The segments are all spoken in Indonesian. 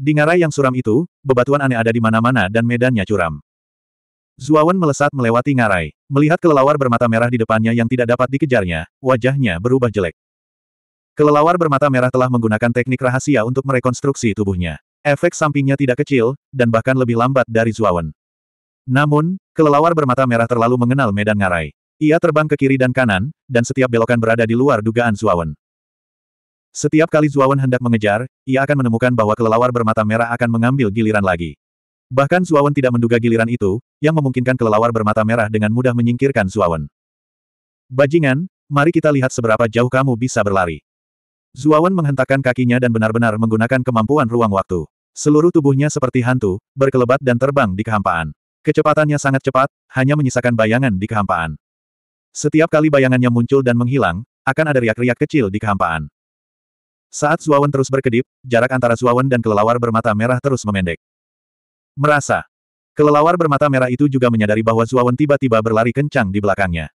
Di ngarai yang suram itu, bebatuan aneh ada di mana-mana dan medannya curam. Zuawan melesat melewati ngarai. Melihat kelelawar bermata merah di depannya yang tidak dapat dikejarnya, wajahnya berubah jelek. Kelelawar bermata merah telah menggunakan teknik rahasia untuk merekonstruksi tubuhnya. Efek sampingnya tidak kecil, dan bahkan lebih lambat dari Zuawan. Namun, kelelawar bermata merah terlalu mengenal medan ngarai. Ia terbang ke kiri dan kanan, dan setiap belokan berada di luar dugaan Zuawan. Setiap kali Zuawan hendak mengejar, ia akan menemukan bahwa kelelawar bermata merah akan mengambil giliran lagi. Bahkan Zuawan tidak menduga giliran itu, yang memungkinkan kelelawar bermata merah dengan mudah menyingkirkan Zuawan. Bajingan, mari kita lihat seberapa jauh kamu bisa berlari. Zuawan menghentakkan kakinya dan benar-benar menggunakan kemampuan ruang waktu. Seluruh tubuhnya seperti hantu, berkelebat dan terbang di kehampaan. Kecepatannya sangat cepat, hanya menyisakan bayangan di kehampaan. Setiap kali bayangannya muncul dan menghilang, akan ada riak-riak kecil di kehampaan. Saat Zuawan terus berkedip, jarak antara Zuawan dan kelelawar bermata merah terus memendek. Merasa. Kelelawar bermata merah itu juga menyadari bahwa Zuawan tiba-tiba berlari kencang di belakangnya.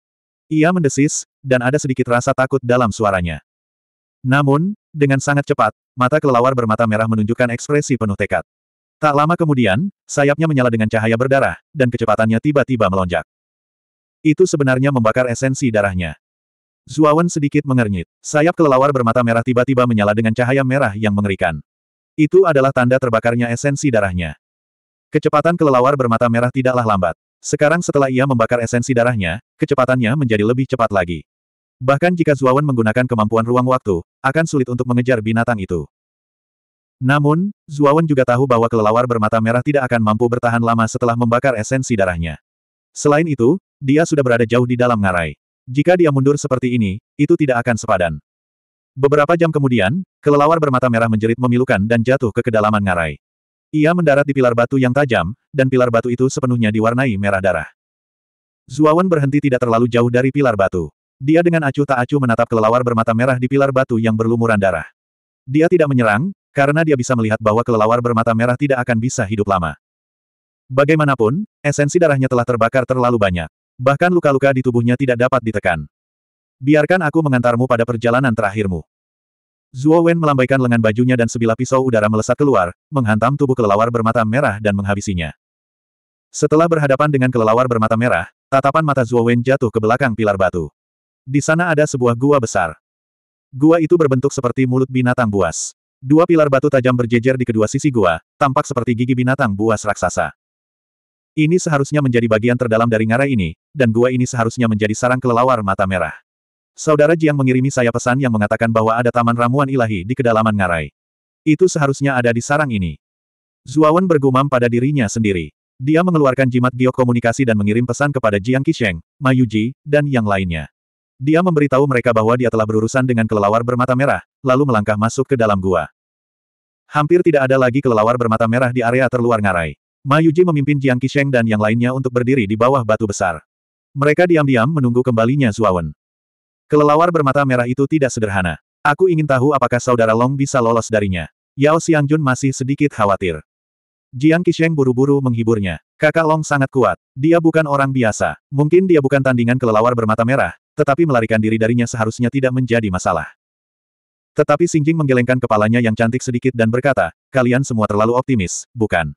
Ia mendesis, dan ada sedikit rasa takut dalam suaranya. Namun, dengan sangat cepat, mata kelelawar bermata merah menunjukkan ekspresi penuh tekad. Tak lama kemudian, sayapnya menyala dengan cahaya berdarah, dan kecepatannya tiba-tiba melonjak. Itu sebenarnya membakar esensi darahnya. Zuawan sedikit mengernyit. Sayap kelelawar bermata merah tiba-tiba menyala dengan cahaya merah yang mengerikan. Itu adalah tanda terbakarnya esensi darahnya. Kecepatan kelelawar bermata merah tidaklah lambat. Sekarang setelah ia membakar esensi darahnya, kecepatannya menjadi lebih cepat lagi. Bahkan jika Zuawan menggunakan kemampuan ruang waktu, akan sulit untuk mengejar binatang itu. Namun, Zuawan juga tahu bahwa kelelawar bermata merah tidak akan mampu bertahan lama setelah membakar esensi darahnya. Selain itu, dia sudah berada jauh di dalam ngarai. Jika dia mundur seperti ini, itu tidak akan sepadan. Beberapa jam kemudian, kelelawar bermata merah menjerit memilukan dan jatuh ke kedalaman ngarai. Ia mendarat di pilar batu yang tajam, dan pilar batu itu sepenuhnya diwarnai merah darah. Zuawan berhenti tidak terlalu jauh dari pilar batu. Dia dengan acuh tak acuh menatap kelelawar bermata merah di pilar batu yang berlumuran darah. Dia tidak menyerang, karena dia bisa melihat bahwa kelelawar bermata merah tidak akan bisa hidup lama. Bagaimanapun, esensi darahnya telah terbakar terlalu banyak. Bahkan luka-luka di tubuhnya tidak dapat ditekan. Biarkan aku mengantarmu pada perjalanan terakhirmu. Zuo Wen melambaikan lengan bajunya dan sebilah pisau udara melesat keluar, menghantam tubuh kelelawar bermata merah dan menghabisinya. Setelah berhadapan dengan kelelawar bermata merah, tatapan mata Zuo Wen jatuh ke belakang pilar batu. Di sana ada sebuah gua besar. Gua itu berbentuk seperti mulut binatang buas. Dua pilar batu tajam berjejer di kedua sisi gua, tampak seperti gigi binatang buas raksasa. Ini seharusnya menjadi bagian terdalam dari ngarai ini, dan gua ini seharusnya menjadi sarang kelelawar mata merah. Saudara Jiang mengirimi saya pesan yang mengatakan bahwa ada taman ramuan ilahi di kedalaman ngarai. Itu seharusnya ada di sarang ini. Zuawan bergumam pada dirinya sendiri. Dia mengeluarkan jimat giok komunikasi dan mengirim pesan kepada Jiang Qisheng, Mayuji, dan yang lainnya. Dia memberitahu mereka bahwa dia telah berurusan dengan kelelawar bermata merah, lalu melangkah masuk ke dalam gua. Hampir tidak ada lagi kelelawar bermata merah di area terluar ngarai. Ma Yuji memimpin Jiang Qisheng dan yang lainnya untuk berdiri di bawah batu besar. Mereka diam-diam menunggu kembalinya Zuawan. Kelelawar bermata merah itu tidak sederhana. Aku ingin tahu apakah saudara Long bisa lolos darinya. Yao Xiangjun masih sedikit khawatir. Jiang Qisheng buru-buru menghiburnya. Kakak Long sangat kuat. Dia bukan orang biasa. Mungkin dia bukan tandingan kelelawar bermata merah, tetapi melarikan diri darinya seharusnya tidak menjadi masalah. Tetapi Singjing menggelengkan kepalanya yang cantik sedikit dan berkata, kalian semua terlalu optimis, bukan?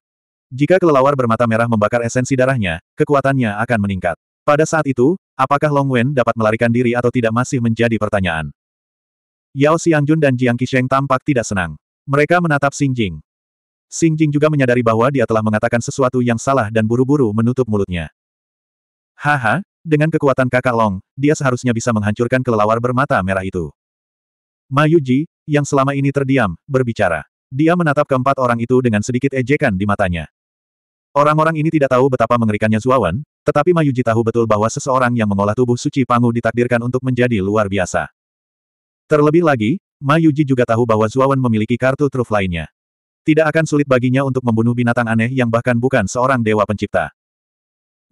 Jika kelelawar bermata merah membakar esensi darahnya, kekuatannya akan meningkat. Pada saat itu, apakah Long Wen dapat melarikan diri atau tidak masih menjadi pertanyaan. Yao Xiangjun dan Jiang Qisheng tampak tidak senang. Mereka menatap Xing Jing. Xing Jing juga menyadari bahwa dia telah mengatakan sesuatu yang salah dan buru-buru menutup mulutnya. Haha, dengan kekuatan kakak Long, dia seharusnya bisa menghancurkan kelelawar bermata merah itu. Ji, yang selama ini terdiam, berbicara. Dia menatap keempat orang itu dengan sedikit ejekan di matanya. Orang-orang ini tidak tahu betapa mengerikannya Zuawan, tetapi Mayuji tahu betul bahwa seseorang yang mengolah tubuh suci Pangu ditakdirkan untuk menjadi luar biasa. Terlebih lagi, Mayuji juga tahu bahwa Zuawan memiliki kartu truf lainnya. Tidak akan sulit baginya untuk membunuh binatang aneh yang bahkan bukan seorang dewa pencipta.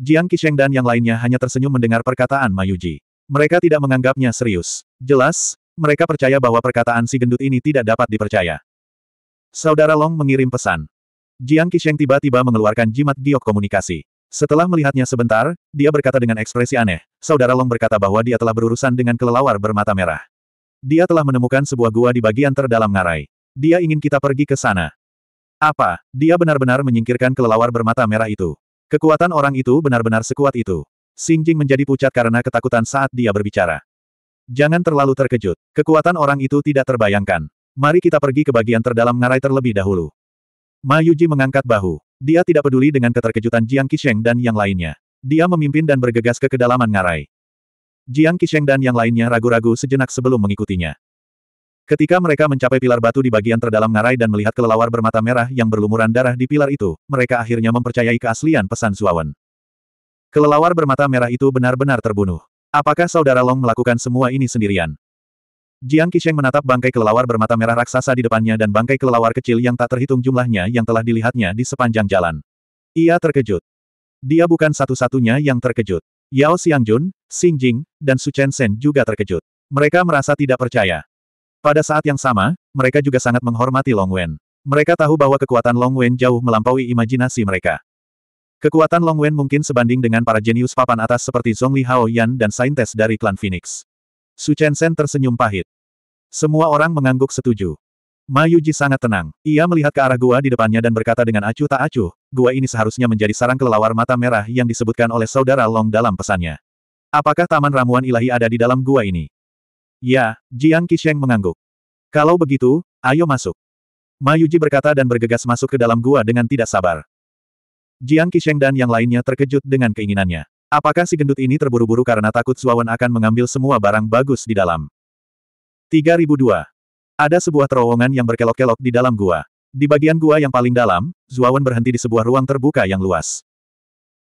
Jiang Qisheng dan yang lainnya hanya tersenyum mendengar perkataan Mayuji. Mereka tidak menganggapnya serius. Jelas, mereka percaya bahwa perkataan si gendut ini tidak dapat dipercaya. Saudara Long mengirim pesan. Jiang Qisheng tiba-tiba mengeluarkan jimat giok komunikasi. Setelah melihatnya sebentar, dia berkata dengan ekspresi aneh, Saudara Long berkata bahwa dia telah berurusan dengan kelelawar bermata merah. Dia telah menemukan sebuah gua di bagian terdalam ngarai. Dia ingin kita pergi ke sana. Apa? Dia benar-benar menyingkirkan kelelawar bermata merah itu. Kekuatan orang itu benar-benar sekuat itu. Xing Jing menjadi pucat karena ketakutan saat dia berbicara. Jangan terlalu terkejut. Kekuatan orang itu tidak terbayangkan. Mari kita pergi ke bagian terdalam ngarai terlebih dahulu. Ma Yuji mengangkat bahu. Dia tidak peduli dengan keterkejutan Jiang Qisheng dan yang lainnya. Dia memimpin dan bergegas ke kedalaman ngarai. Jiang Qisheng dan yang lainnya ragu-ragu sejenak sebelum mengikutinya. Ketika mereka mencapai pilar batu di bagian terdalam ngarai dan melihat kelelawar bermata merah yang berlumuran darah di pilar itu, mereka akhirnya mempercayai keaslian pesan Zuawan. Kelelawar bermata merah itu benar-benar terbunuh. Apakah Saudara Long melakukan semua ini sendirian? Jiang Qisheng menatap bangkai kelelawar bermata merah raksasa di depannya dan bangkai kelelawar kecil yang tak terhitung jumlahnya yang telah dilihatnya di sepanjang jalan. Ia terkejut. Dia bukan satu-satunya yang terkejut. Yao Xiangjun, Xing Jing, dan Su Chen Shen juga terkejut. Mereka merasa tidak percaya. Pada saat yang sama, mereka juga sangat menghormati Long Wen. Mereka tahu bahwa kekuatan Long Wen jauh melampaui imajinasi mereka. Kekuatan Long Wen mungkin sebanding dengan para jenius papan atas seperti Zhongli Hao Yan dan saintes dari klan Phoenix. Su Chen Sen tersenyum pahit. Semua orang mengangguk setuju. Ma Yuji sangat tenang. Ia melihat ke arah gua di depannya dan berkata dengan acuh tak acuh, gua ini seharusnya menjadi sarang kelelawar mata merah yang disebutkan oleh saudara Long dalam pesannya. Apakah taman ramuan ilahi ada di dalam gua ini? Ya, Jiang Qisheng mengangguk. Kalau begitu, ayo masuk. Ma Yuji berkata dan bergegas masuk ke dalam gua dengan tidak sabar. Jiang Qisheng dan yang lainnya terkejut dengan keinginannya. Apakah si gendut ini terburu-buru karena takut Zuawan akan mengambil semua barang bagus di dalam? 3002. Ada sebuah terowongan yang berkelok-kelok di dalam gua. Di bagian gua yang paling dalam, Zuawan berhenti di sebuah ruang terbuka yang luas.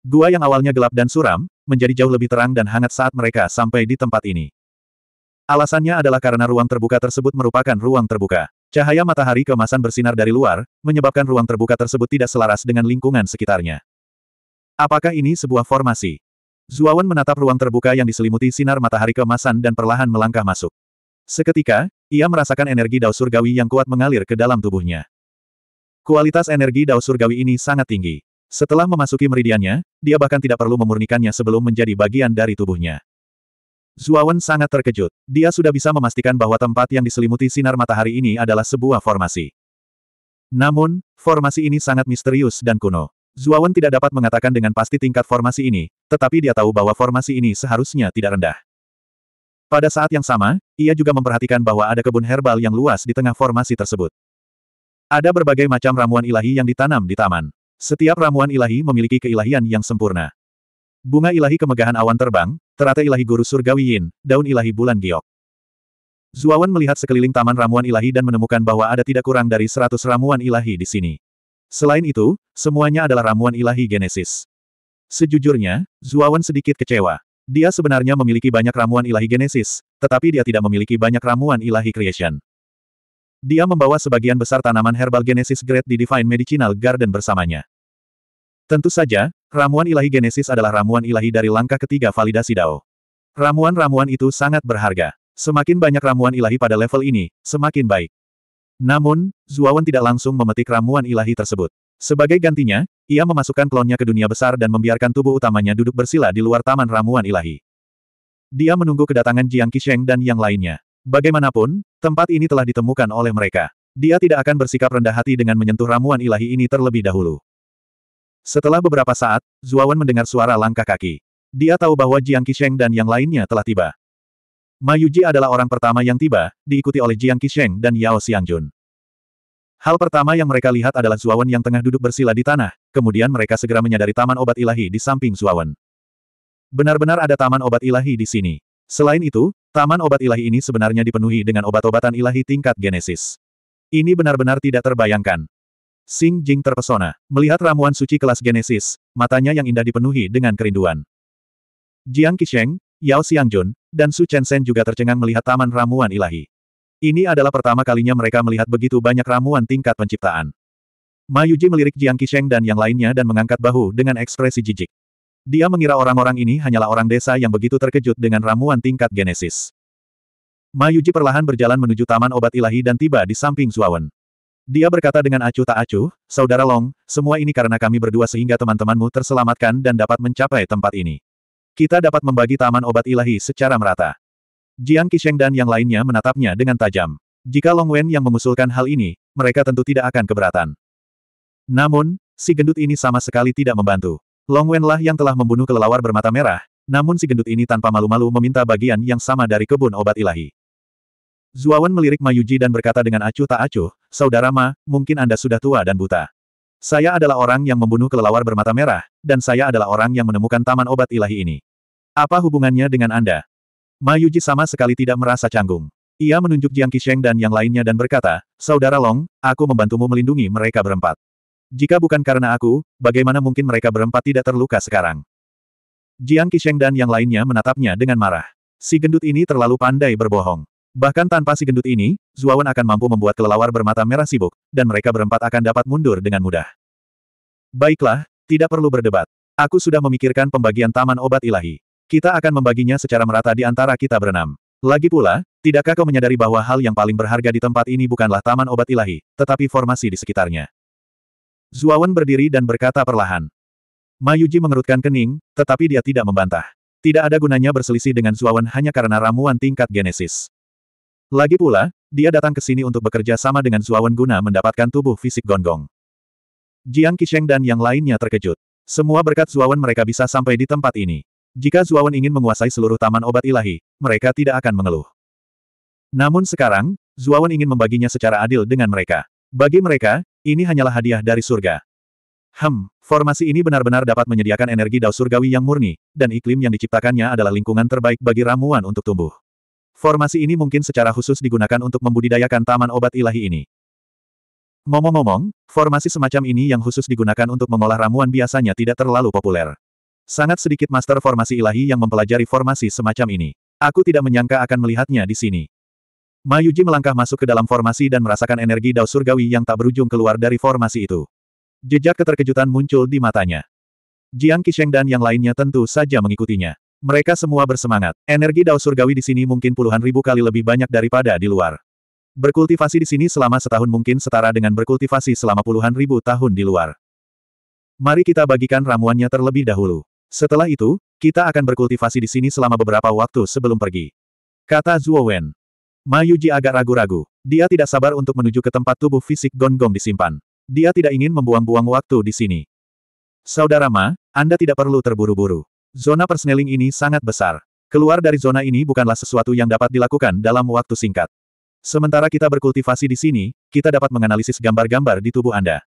Gua yang awalnya gelap dan suram, menjadi jauh lebih terang dan hangat saat mereka sampai di tempat ini. Alasannya adalah karena ruang terbuka tersebut merupakan ruang terbuka. Cahaya matahari kemasan bersinar dari luar, menyebabkan ruang terbuka tersebut tidak selaras dengan lingkungan sekitarnya. Apakah ini sebuah formasi? Zuawan menatap ruang terbuka yang diselimuti sinar matahari kemasan dan perlahan melangkah masuk. Seketika, ia merasakan energi dao surgawi yang kuat mengalir ke dalam tubuhnya. Kualitas energi dao surgawi ini sangat tinggi. Setelah memasuki meridiannya, dia bahkan tidak perlu memurnikannya sebelum menjadi bagian dari tubuhnya. Zuawan sangat terkejut. Dia sudah bisa memastikan bahwa tempat yang diselimuti sinar matahari ini adalah sebuah formasi. Namun, formasi ini sangat misterius dan kuno. Zuawan tidak dapat mengatakan dengan pasti tingkat formasi ini, tetapi dia tahu bahwa formasi ini seharusnya tidak rendah. Pada saat yang sama, ia juga memperhatikan bahwa ada kebun herbal yang luas di tengah formasi tersebut. Ada berbagai macam ramuan ilahi yang ditanam di taman. Setiap ramuan ilahi memiliki keilahian yang sempurna. Bunga ilahi kemegahan awan terbang, teratai ilahi guru surgawi yin, daun ilahi bulan giok. Zuawan melihat sekeliling taman ramuan ilahi dan menemukan bahwa ada tidak kurang dari seratus ramuan ilahi di sini. Selain itu, semuanya adalah ramuan ilahi Genesis. Sejujurnya, Zuawan sedikit kecewa. Dia sebenarnya memiliki banyak ramuan ilahi Genesis, tetapi dia tidak memiliki banyak ramuan ilahi Creation. Dia membawa sebagian besar tanaman herbal Genesis Grade di Divine Medicinal Garden bersamanya. Tentu saja, ramuan ilahi Genesis adalah ramuan ilahi dari langkah ketiga validasi Dao. Ramuan-ramuan itu sangat berharga. Semakin banyak ramuan ilahi pada level ini, semakin baik. Namun, Zuawan tidak langsung memetik ramuan ilahi tersebut. Sebagai gantinya, ia memasukkan klonnya ke dunia besar dan membiarkan tubuh utamanya duduk bersila di luar taman ramuan ilahi. Dia menunggu kedatangan Jiang Qisheng dan yang lainnya. Bagaimanapun, tempat ini telah ditemukan oleh mereka. Dia tidak akan bersikap rendah hati dengan menyentuh ramuan ilahi ini terlebih dahulu. Setelah beberapa saat, Zuawan mendengar suara langkah kaki. Dia tahu bahwa Jiang Qisheng dan yang lainnya telah tiba. Mayuji adalah orang pertama yang tiba, diikuti oleh Jiang Qisheng dan Yao Xiangjun. Hal pertama yang mereka lihat adalah Zuawan yang tengah duduk bersila di tanah, kemudian mereka segera menyadari taman obat ilahi di samping Zuawan. Benar-benar ada taman obat ilahi di sini. Selain itu, taman obat ilahi ini sebenarnya dipenuhi dengan obat-obatan ilahi tingkat genesis. Ini benar-benar tidak terbayangkan. Xing Jing terpesona, melihat ramuan suci kelas genesis, matanya yang indah dipenuhi dengan kerinduan. Jiang Qisheng, Yao Xiangjun, dan Su Chen juga tercengang melihat taman ramuan ilahi. Ini adalah pertama kalinya mereka melihat begitu banyak ramuan tingkat penciptaan. Ma Yuji melirik Jiang Qisheng dan yang lainnya dan mengangkat bahu dengan ekspresi jijik. Dia mengira orang-orang ini hanyalah orang desa yang begitu terkejut dengan ramuan tingkat genesis. Ma Yuji perlahan berjalan menuju Taman Obat Ilahi dan tiba di samping Zuawan. Dia berkata dengan acuh tak acuh, Saudara Long, semua ini karena kami berdua sehingga teman-temanmu terselamatkan dan dapat mencapai tempat ini. Kita dapat membagi taman obat ilahi secara merata. Jiang Qisheng dan yang lainnya menatapnya dengan tajam. Jika Long Wen yang mengusulkan hal ini, mereka tentu tidak akan keberatan. Namun, si gendut ini sama sekali tidak membantu. Long Wen lah yang telah membunuh kelelawar bermata merah, namun si gendut ini tanpa malu-malu meminta bagian yang sama dari kebun obat ilahi. Zuawan melirik Mayuji dan berkata dengan acuh tak acuh, Saudara Ma, mungkin Anda sudah tua dan buta. Saya adalah orang yang membunuh kelelawar bermata merah, dan saya adalah orang yang menemukan taman obat ilahi ini. Apa hubungannya dengan Anda? Ma Mayuji sama sekali tidak merasa canggung. Ia menunjuk Jiang Qisheng dan yang lainnya dan berkata, Saudara Long, aku membantumu melindungi mereka berempat. Jika bukan karena aku, bagaimana mungkin mereka berempat tidak terluka sekarang? Jiang Qisheng dan yang lainnya menatapnya dengan marah. Si gendut ini terlalu pandai berbohong. Bahkan tanpa si gendut ini, Zuawan akan mampu membuat kelelawar bermata merah sibuk, dan mereka berempat akan dapat mundur dengan mudah. Baiklah, tidak perlu berdebat. Aku sudah memikirkan pembagian taman obat ilahi. Kita akan membaginya secara merata di antara kita berenam. Lagi pula, tidakkah kau menyadari bahwa hal yang paling berharga di tempat ini bukanlah taman obat ilahi, tetapi formasi di sekitarnya? Zuawan berdiri dan berkata perlahan. Mayuji mengerutkan kening, tetapi dia tidak membantah. Tidak ada gunanya berselisih dengan Zuawan hanya karena ramuan tingkat genesis. Lagi pula, dia datang ke sini untuk bekerja sama dengan Zuawan guna mendapatkan tubuh fisik gonggong. Jiang Kisheng dan yang lainnya terkejut. Semua berkat Zuawan mereka bisa sampai di tempat ini. Jika Zuawan ingin menguasai seluruh taman obat ilahi, mereka tidak akan mengeluh. Namun sekarang, Zuawan ingin membaginya secara adil dengan mereka. Bagi mereka, ini hanyalah hadiah dari surga. Hem, formasi ini benar-benar dapat menyediakan energi dao surgawi yang murni, dan iklim yang diciptakannya adalah lingkungan terbaik bagi ramuan untuk tumbuh. Formasi ini mungkin secara khusus digunakan untuk membudidayakan taman obat ilahi ini. Momong-momong, formasi semacam ini yang khusus digunakan untuk mengolah ramuan biasanya tidak terlalu populer. Sangat sedikit master formasi ilahi yang mempelajari formasi semacam ini. Aku tidak menyangka akan melihatnya di sini. Mayuji melangkah masuk ke dalam formasi dan merasakan energi dao surgawi yang tak berujung keluar dari formasi itu. Jejak keterkejutan muncul di matanya. Jiang Qisheng dan yang lainnya tentu saja mengikutinya. Mereka semua bersemangat. Energi dao surgawi di sini mungkin puluhan ribu kali lebih banyak daripada di luar. Berkultivasi di sini selama setahun mungkin setara dengan berkultivasi selama puluhan ribu tahun di luar. Mari kita bagikan ramuannya terlebih dahulu. Setelah itu, kita akan berkultivasi di sini selama beberapa waktu sebelum pergi. Kata Zhuo Wen. Mayuji agak ragu-ragu. Dia tidak sabar untuk menuju ke tempat tubuh fisik Gong Gong disimpan. Dia tidak ingin membuang-buang waktu di sini. Saudara Ma, Anda tidak perlu terburu-buru. Zona persneling ini sangat besar. Keluar dari zona ini bukanlah sesuatu yang dapat dilakukan dalam waktu singkat. Sementara kita berkultivasi di sini, kita dapat menganalisis gambar-gambar di tubuh Anda.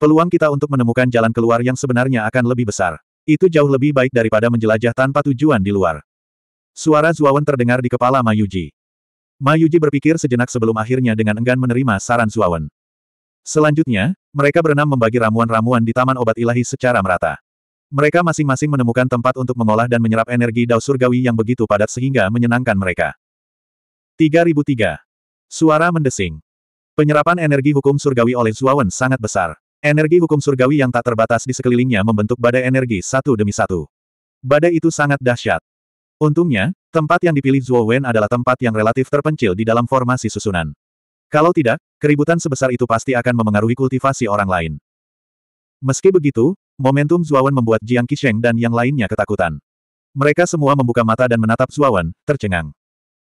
Peluang kita untuk menemukan jalan keluar yang sebenarnya akan lebih besar. Itu jauh lebih baik daripada menjelajah tanpa tujuan di luar. Suara Zuawan terdengar di kepala Mayuji. Mayuji berpikir sejenak sebelum akhirnya dengan enggan menerima saran Zuawan. Selanjutnya, mereka berenam membagi ramuan-ramuan di Taman Obat Ilahi secara merata. Mereka masing-masing menemukan tempat untuk mengolah dan menyerap energi dao surgawi yang begitu padat sehingga menyenangkan mereka. 3003. Suara mendesing. Penyerapan energi hukum surgawi oleh Zuawan sangat besar. Energi hukum surgawi yang tak terbatas di sekelilingnya membentuk badai energi satu demi satu. Badai itu sangat dahsyat. Untungnya, tempat yang dipilih Zuo Wen adalah tempat yang relatif terpencil di dalam formasi susunan. Kalau tidak, keributan sebesar itu pasti akan memengaruhi kultivasi orang lain. Meski begitu, momentum Zuo Wen membuat Jiang Qisheng dan yang lainnya ketakutan. Mereka semua membuka mata dan menatap Zuo Wen, tercengang.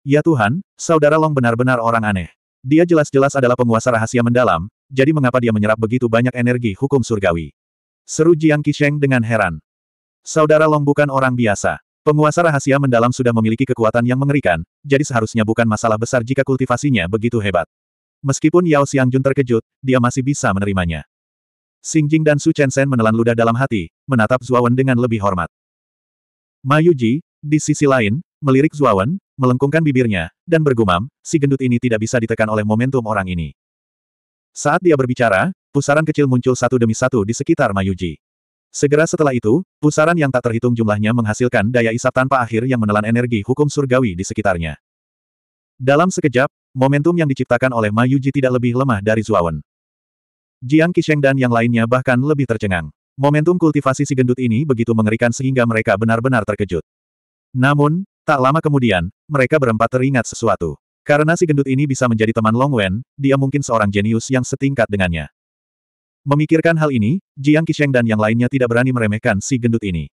Ya Tuhan, saudara Long benar-benar orang aneh. Dia jelas-jelas adalah penguasa rahasia mendalam, jadi mengapa dia menyerap begitu banyak energi hukum surgawi? Seru Jiang Qisheng dengan heran. Saudara Long bukan orang biasa. Penguasa rahasia mendalam sudah memiliki kekuatan yang mengerikan, jadi seharusnya bukan masalah besar jika kultivasinya begitu hebat. Meskipun Yao Xiangjun terkejut, dia masih bisa menerimanya. Xing Jing dan Su Chen menelan ludah dalam hati, menatap Zuawan dengan lebih hormat. Ma Ji, di sisi lain, melirik Zuawan, melengkungkan bibirnya, dan bergumam, si gendut ini tidak bisa ditekan oleh momentum orang ini. Saat dia berbicara, pusaran kecil muncul satu demi satu di sekitar Mayuji. Segera setelah itu, pusaran yang tak terhitung jumlahnya menghasilkan daya isap tanpa akhir yang menelan energi hukum surgawi di sekitarnya. Dalam sekejap, momentum yang diciptakan oleh Mayuji tidak lebih lemah dari Zuawan. Jiang Qisheng dan yang lainnya bahkan lebih tercengang. Momentum kultivasi si gendut ini begitu mengerikan sehingga mereka benar-benar terkejut. Namun, tak lama kemudian, mereka berempat teringat sesuatu. Karena si gendut ini bisa menjadi teman Long Wen, dia mungkin seorang jenius yang setingkat dengannya. Memikirkan hal ini, Jiang Qisheng dan yang lainnya tidak berani meremehkan si gendut ini.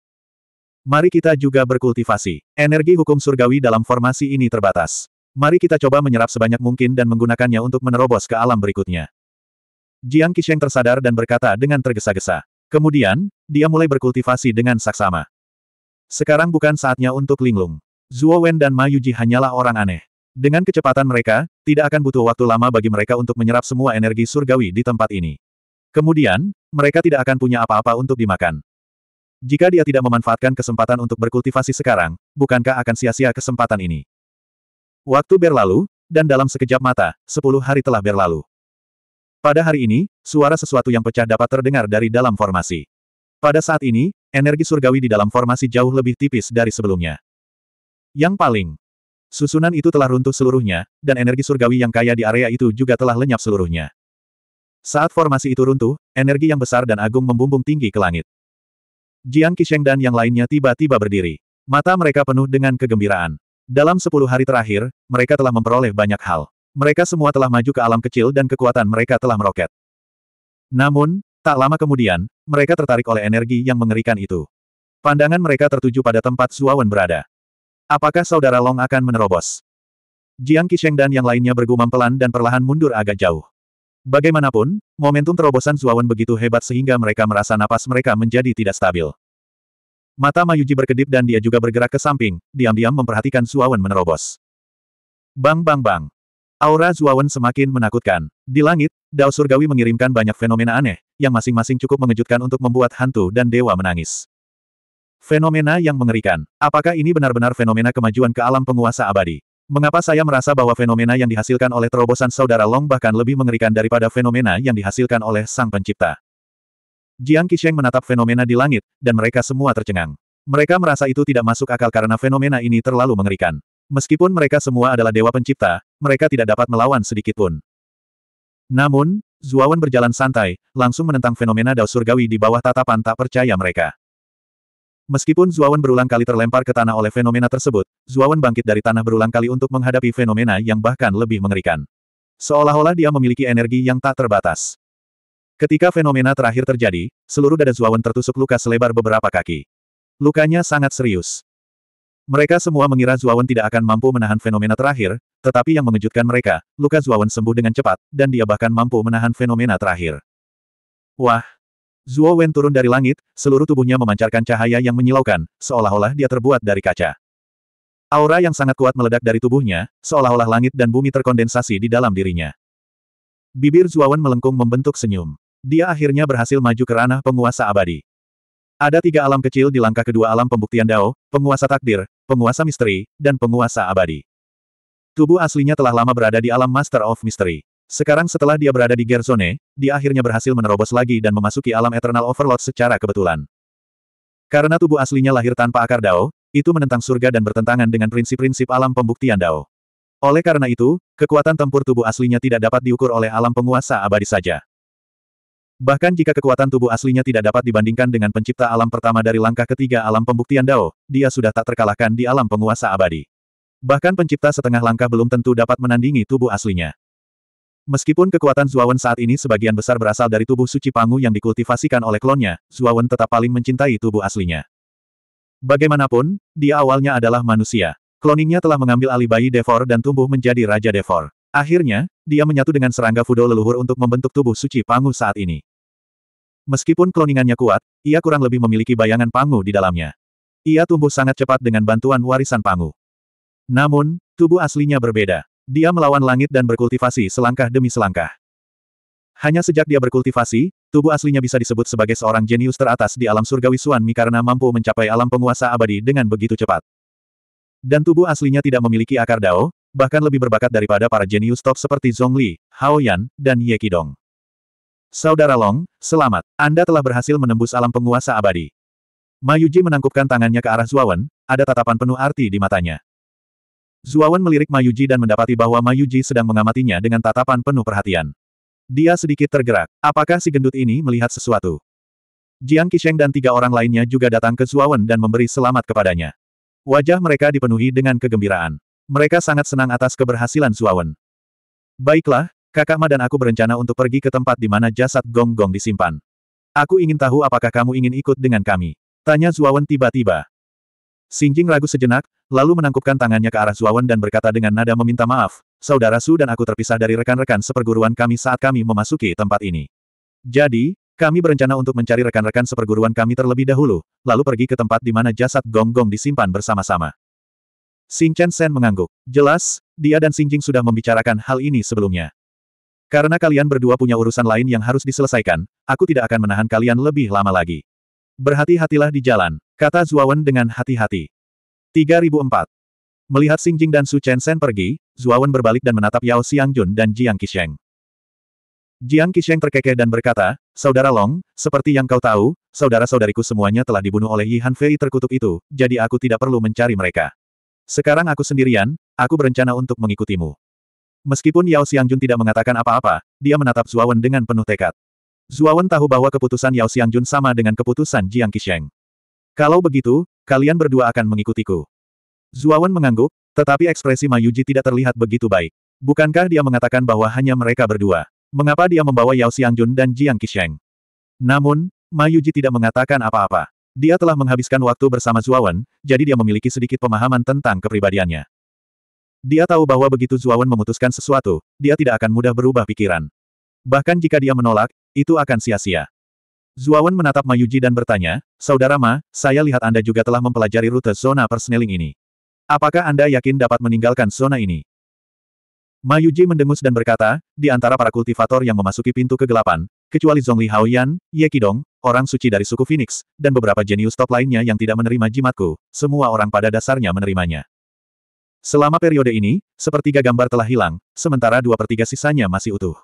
Mari kita juga berkultivasi. Energi hukum surgawi dalam formasi ini terbatas. Mari kita coba menyerap sebanyak mungkin dan menggunakannya untuk menerobos ke alam berikutnya. Jiang Qisheng tersadar dan berkata dengan tergesa-gesa. Kemudian, dia mulai berkultivasi dengan saksama. Sekarang bukan saatnya untuk linglung. Zhuo Wen dan Ma Yuji hanyalah orang aneh. Dengan kecepatan mereka, tidak akan butuh waktu lama bagi mereka untuk menyerap semua energi surgawi di tempat ini. Kemudian, mereka tidak akan punya apa-apa untuk dimakan. Jika dia tidak memanfaatkan kesempatan untuk berkultivasi sekarang, bukankah akan sia-sia kesempatan ini? Waktu berlalu, dan dalam sekejap mata, sepuluh hari telah berlalu. Pada hari ini, suara sesuatu yang pecah dapat terdengar dari dalam formasi. Pada saat ini, energi surgawi di dalam formasi jauh lebih tipis dari sebelumnya. Yang paling Susunan itu telah runtuh seluruhnya, dan energi surgawi yang kaya di area itu juga telah lenyap seluruhnya. Saat formasi itu runtuh, energi yang besar dan agung membumbung tinggi ke langit. Jiang Qisheng dan yang lainnya tiba-tiba berdiri. Mata mereka penuh dengan kegembiraan. Dalam sepuluh hari terakhir, mereka telah memperoleh banyak hal. Mereka semua telah maju ke alam kecil dan kekuatan mereka telah meroket. Namun, tak lama kemudian, mereka tertarik oleh energi yang mengerikan itu. Pandangan mereka tertuju pada tempat Suawan berada. Apakah saudara Long akan menerobos? Jiang Qisheng dan yang lainnya bergumam pelan dan perlahan mundur agak jauh. Bagaimanapun, momentum terobosan Zuawan begitu hebat sehingga mereka merasa napas mereka menjadi tidak stabil. Mata Mayuji berkedip dan dia juga bergerak ke samping, diam-diam memperhatikan Zuawan menerobos. Bang bang bang. Aura Zuawan semakin menakutkan. Di langit, Dao Surgawi mengirimkan banyak fenomena aneh, yang masing-masing cukup mengejutkan untuk membuat hantu dan dewa menangis. Fenomena yang mengerikan. Apakah ini benar-benar fenomena kemajuan ke alam penguasa abadi? Mengapa saya merasa bahwa fenomena yang dihasilkan oleh terobosan saudara Long bahkan lebih mengerikan daripada fenomena yang dihasilkan oleh sang pencipta? Jiang Qisheng menatap fenomena di langit, dan mereka semua tercengang. Mereka merasa itu tidak masuk akal karena fenomena ini terlalu mengerikan. Meskipun mereka semua adalah dewa pencipta, mereka tidak dapat melawan sedikitpun. Namun, Zuawan berjalan santai, langsung menentang fenomena dao surgawi di bawah tatapan tak percaya mereka. Meskipun Zuawan berulang kali terlempar ke tanah oleh fenomena tersebut, Zuawan bangkit dari tanah berulang kali untuk menghadapi fenomena yang bahkan lebih mengerikan. Seolah-olah dia memiliki energi yang tak terbatas. Ketika fenomena terakhir terjadi, seluruh dada Zuawan tertusuk luka selebar beberapa kaki. Lukanya sangat serius. Mereka semua mengira Zuawan tidak akan mampu menahan fenomena terakhir, tetapi yang mengejutkan mereka, luka Zuawan sembuh dengan cepat, dan dia bahkan mampu menahan fenomena terakhir. Wah, Zuo Wen turun dari langit, seluruh tubuhnya memancarkan cahaya yang menyilaukan, seolah-olah dia terbuat dari kaca. Aura yang sangat kuat meledak dari tubuhnya, seolah-olah langit dan bumi terkondensasi di dalam dirinya. Bibir Zuo Wen melengkung membentuk senyum. Dia akhirnya berhasil maju ke ranah penguasa abadi. Ada tiga alam kecil di langkah kedua alam pembuktian Dao, penguasa takdir, penguasa misteri, dan penguasa abadi. Tubuh aslinya telah lama berada di alam Master of Mystery. Sekarang setelah dia berada di Gerzone, dia akhirnya berhasil menerobos lagi dan memasuki alam Eternal Overlord secara kebetulan. Karena tubuh aslinya lahir tanpa akar Dao, itu menentang surga dan bertentangan dengan prinsip-prinsip alam pembuktian Dao. Oleh karena itu, kekuatan tempur tubuh aslinya tidak dapat diukur oleh alam penguasa abadi saja. Bahkan jika kekuatan tubuh aslinya tidak dapat dibandingkan dengan pencipta alam pertama dari langkah ketiga alam pembuktian Dao, dia sudah tak terkalahkan di alam penguasa abadi. Bahkan pencipta setengah langkah belum tentu dapat menandingi tubuh aslinya. Meskipun kekuatan Zuawan saat ini sebagian besar berasal dari tubuh suci Pangu yang dikultivasikan oleh klonnya, Zuawan tetap paling mencintai tubuh aslinya. Bagaimanapun, dia awalnya adalah manusia. Kloningnya telah mengambil alih bayi Devor dan tumbuh menjadi Raja Devor. Akhirnya, dia menyatu dengan serangga Fudo leluhur untuk membentuk tubuh suci Pangu saat ini. Meskipun kloningannya kuat, ia kurang lebih memiliki bayangan Pangu di dalamnya. Ia tumbuh sangat cepat dengan bantuan warisan Pangu. Namun, tubuh aslinya berbeda. Dia melawan langit dan berkultivasi selangkah demi selangkah. Hanya sejak dia berkultivasi, tubuh aslinya bisa disebut sebagai seorang jenius teratas di alam surgawi Suanmi karena mampu mencapai alam penguasa abadi dengan begitu cepat. Dan tubuh aslinya tidak memiliki akar dao, bahkan lebih berbakat daripada para jenius top seperti Zhongli, Hao Yan, dan Ye Qidong. Saudara Long, selamat. Anda telah berhasil menembus alam penguasa abadi. Mayuji menangkupkan tangannya ke arah Zuawan, ada tatapan penuh arti di matanya. Zuawan melirik Mayuji dan mendapati bahwa Mayuji sedang mengamatinya dengan tatapan penuh perhatian. Dia sedikit tergerak. Apakah si gendut ini melihat sesuatu? Jiang Qisheng dan tiga orang lainnya juga datang ke Zuawan dan memberi selamat kepadanya. Wajah mereka dipenuhi dengan kegembiraan. Mereka sangat senang atas keberhasilan Zuawan. Baiklah, kakak Ma dan aku berencana untuk pergi ke tempat di mana jasad Gong Gong disimpan. Aku ingin tahu apakah kamu ingin ikut dengan kami. Tanya Zuawan tiba-tiba. Xingjing ragu sejenak, lalu menangkupkan tangannya ke arah Zuawan dan berkata dengan nada meminta maaf, Saudara Su dan aku terpisah dari rekan-rekan seperguruan kami saat kami memasuki tempat ini. Jadi, kami berencana untuk mencari rekan-rekan seperguruan kami terlebih dahulu, lalu pergi ke tempat di mana jasad Gonggong Gong disimpan bersama-sama. Chen Sen mengangguk. Jelas, dia dan Singjing sudah membicarakan hal ini sebelumnya. Karena kalian berdua punya urusan lain yang harus diselesaikan, aku tidak akan menahan kalian lebih lama lagi. Berhati-hatilah di jalan, kata Zuawan dengan hati-hati. 3004. Melihat Xing Jing dan Su Chen Sen pergi, Zuawan berbalik dan menatap Yao Jun dan Jiang Qisheng. Jiang Qisheng terkekeh dan berkata, Saudara Long, seperti yang kau tahu, saudara-saudariku semuanya telah dibunuh oleh Yi Han Fei terkutuk itu, jadi aku tidak perlu mencari mereka. Sekarang aku sendirian, aku berencana untuk mengikutimu. Meskipun Yao Xiangjun tidak mengatakan apa-apa, dia menatap Zuawan dengan penuh tekad. Zuawan tahu bahwa keputusan Yao Xiangjun sama dengan keputusan Jiang Qisheng. Kalau begitu, kalian berdua akan mengikutiku. Zuawan mengangguk, tetapi ekspresi Mayuji tidak terlihat begitu baik. Bukankah dia mengatakan bahwa hanya mereka berdua? Mengapa dia membawa Yao Xiangjun dan Jiang Qisheng? Namun, Mayuji tidak mengatakan apa-apa. Dia telah menghabiskan waktu bersama Zuawan, jadi dia memiliki sedikit pemahaman tentang kepribadiannya. Dia tahu bahwa begitu Zuawan memutuskan sesuatu, dia tidak akan mudah berubah pikiran. Bahkan jika dia menolak, itu akan sia-sia. Zuawan menatap Mayuji dan bertanya, Saudara Ma, saya lihat Anda juga telah mempelajari rute zona persneling ini. Apakah Anda yakin dapat meninggalkan zona ini? Mayuji mendengus dan berkata, di antara para kultivator yang memasuki pintu kegelapan, kecuali Zhongli Haoyan, Ye Qidong, orang suci dari suku Phoenix, dan beberapa jenius top lainnya yang tidak menerima jimatku, semua orang pada dasarnya menerimanya. Selama periode ini, sepertiga gambar telah hilang, sementara dua pertiga sisanya masih utuh.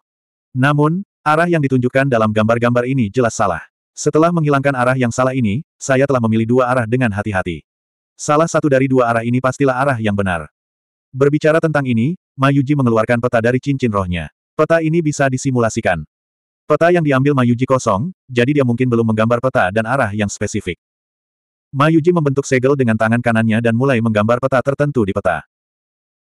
Namun, arah yang ditunjukkan dalam gambar-gambar ini jelas salah. Setelah menghilangkan arah yang salah ini, saya telah memilih dua arah dengan hati-hati. Salah satu dari dua arah ini pastilah arah yang benar. Berbicara tentang ini, Mayuji mengeluarkan peta dari cincin rohnya. Peta ini bisa disimulasikan. Peta yang diambil Mayuji kosong, jadi dia mungkin belum menggambar peta dan arah yang spesifik. Mayuji membentuk segel dengan tangan kanannya dan mulai menggambar peta tertentu di peta.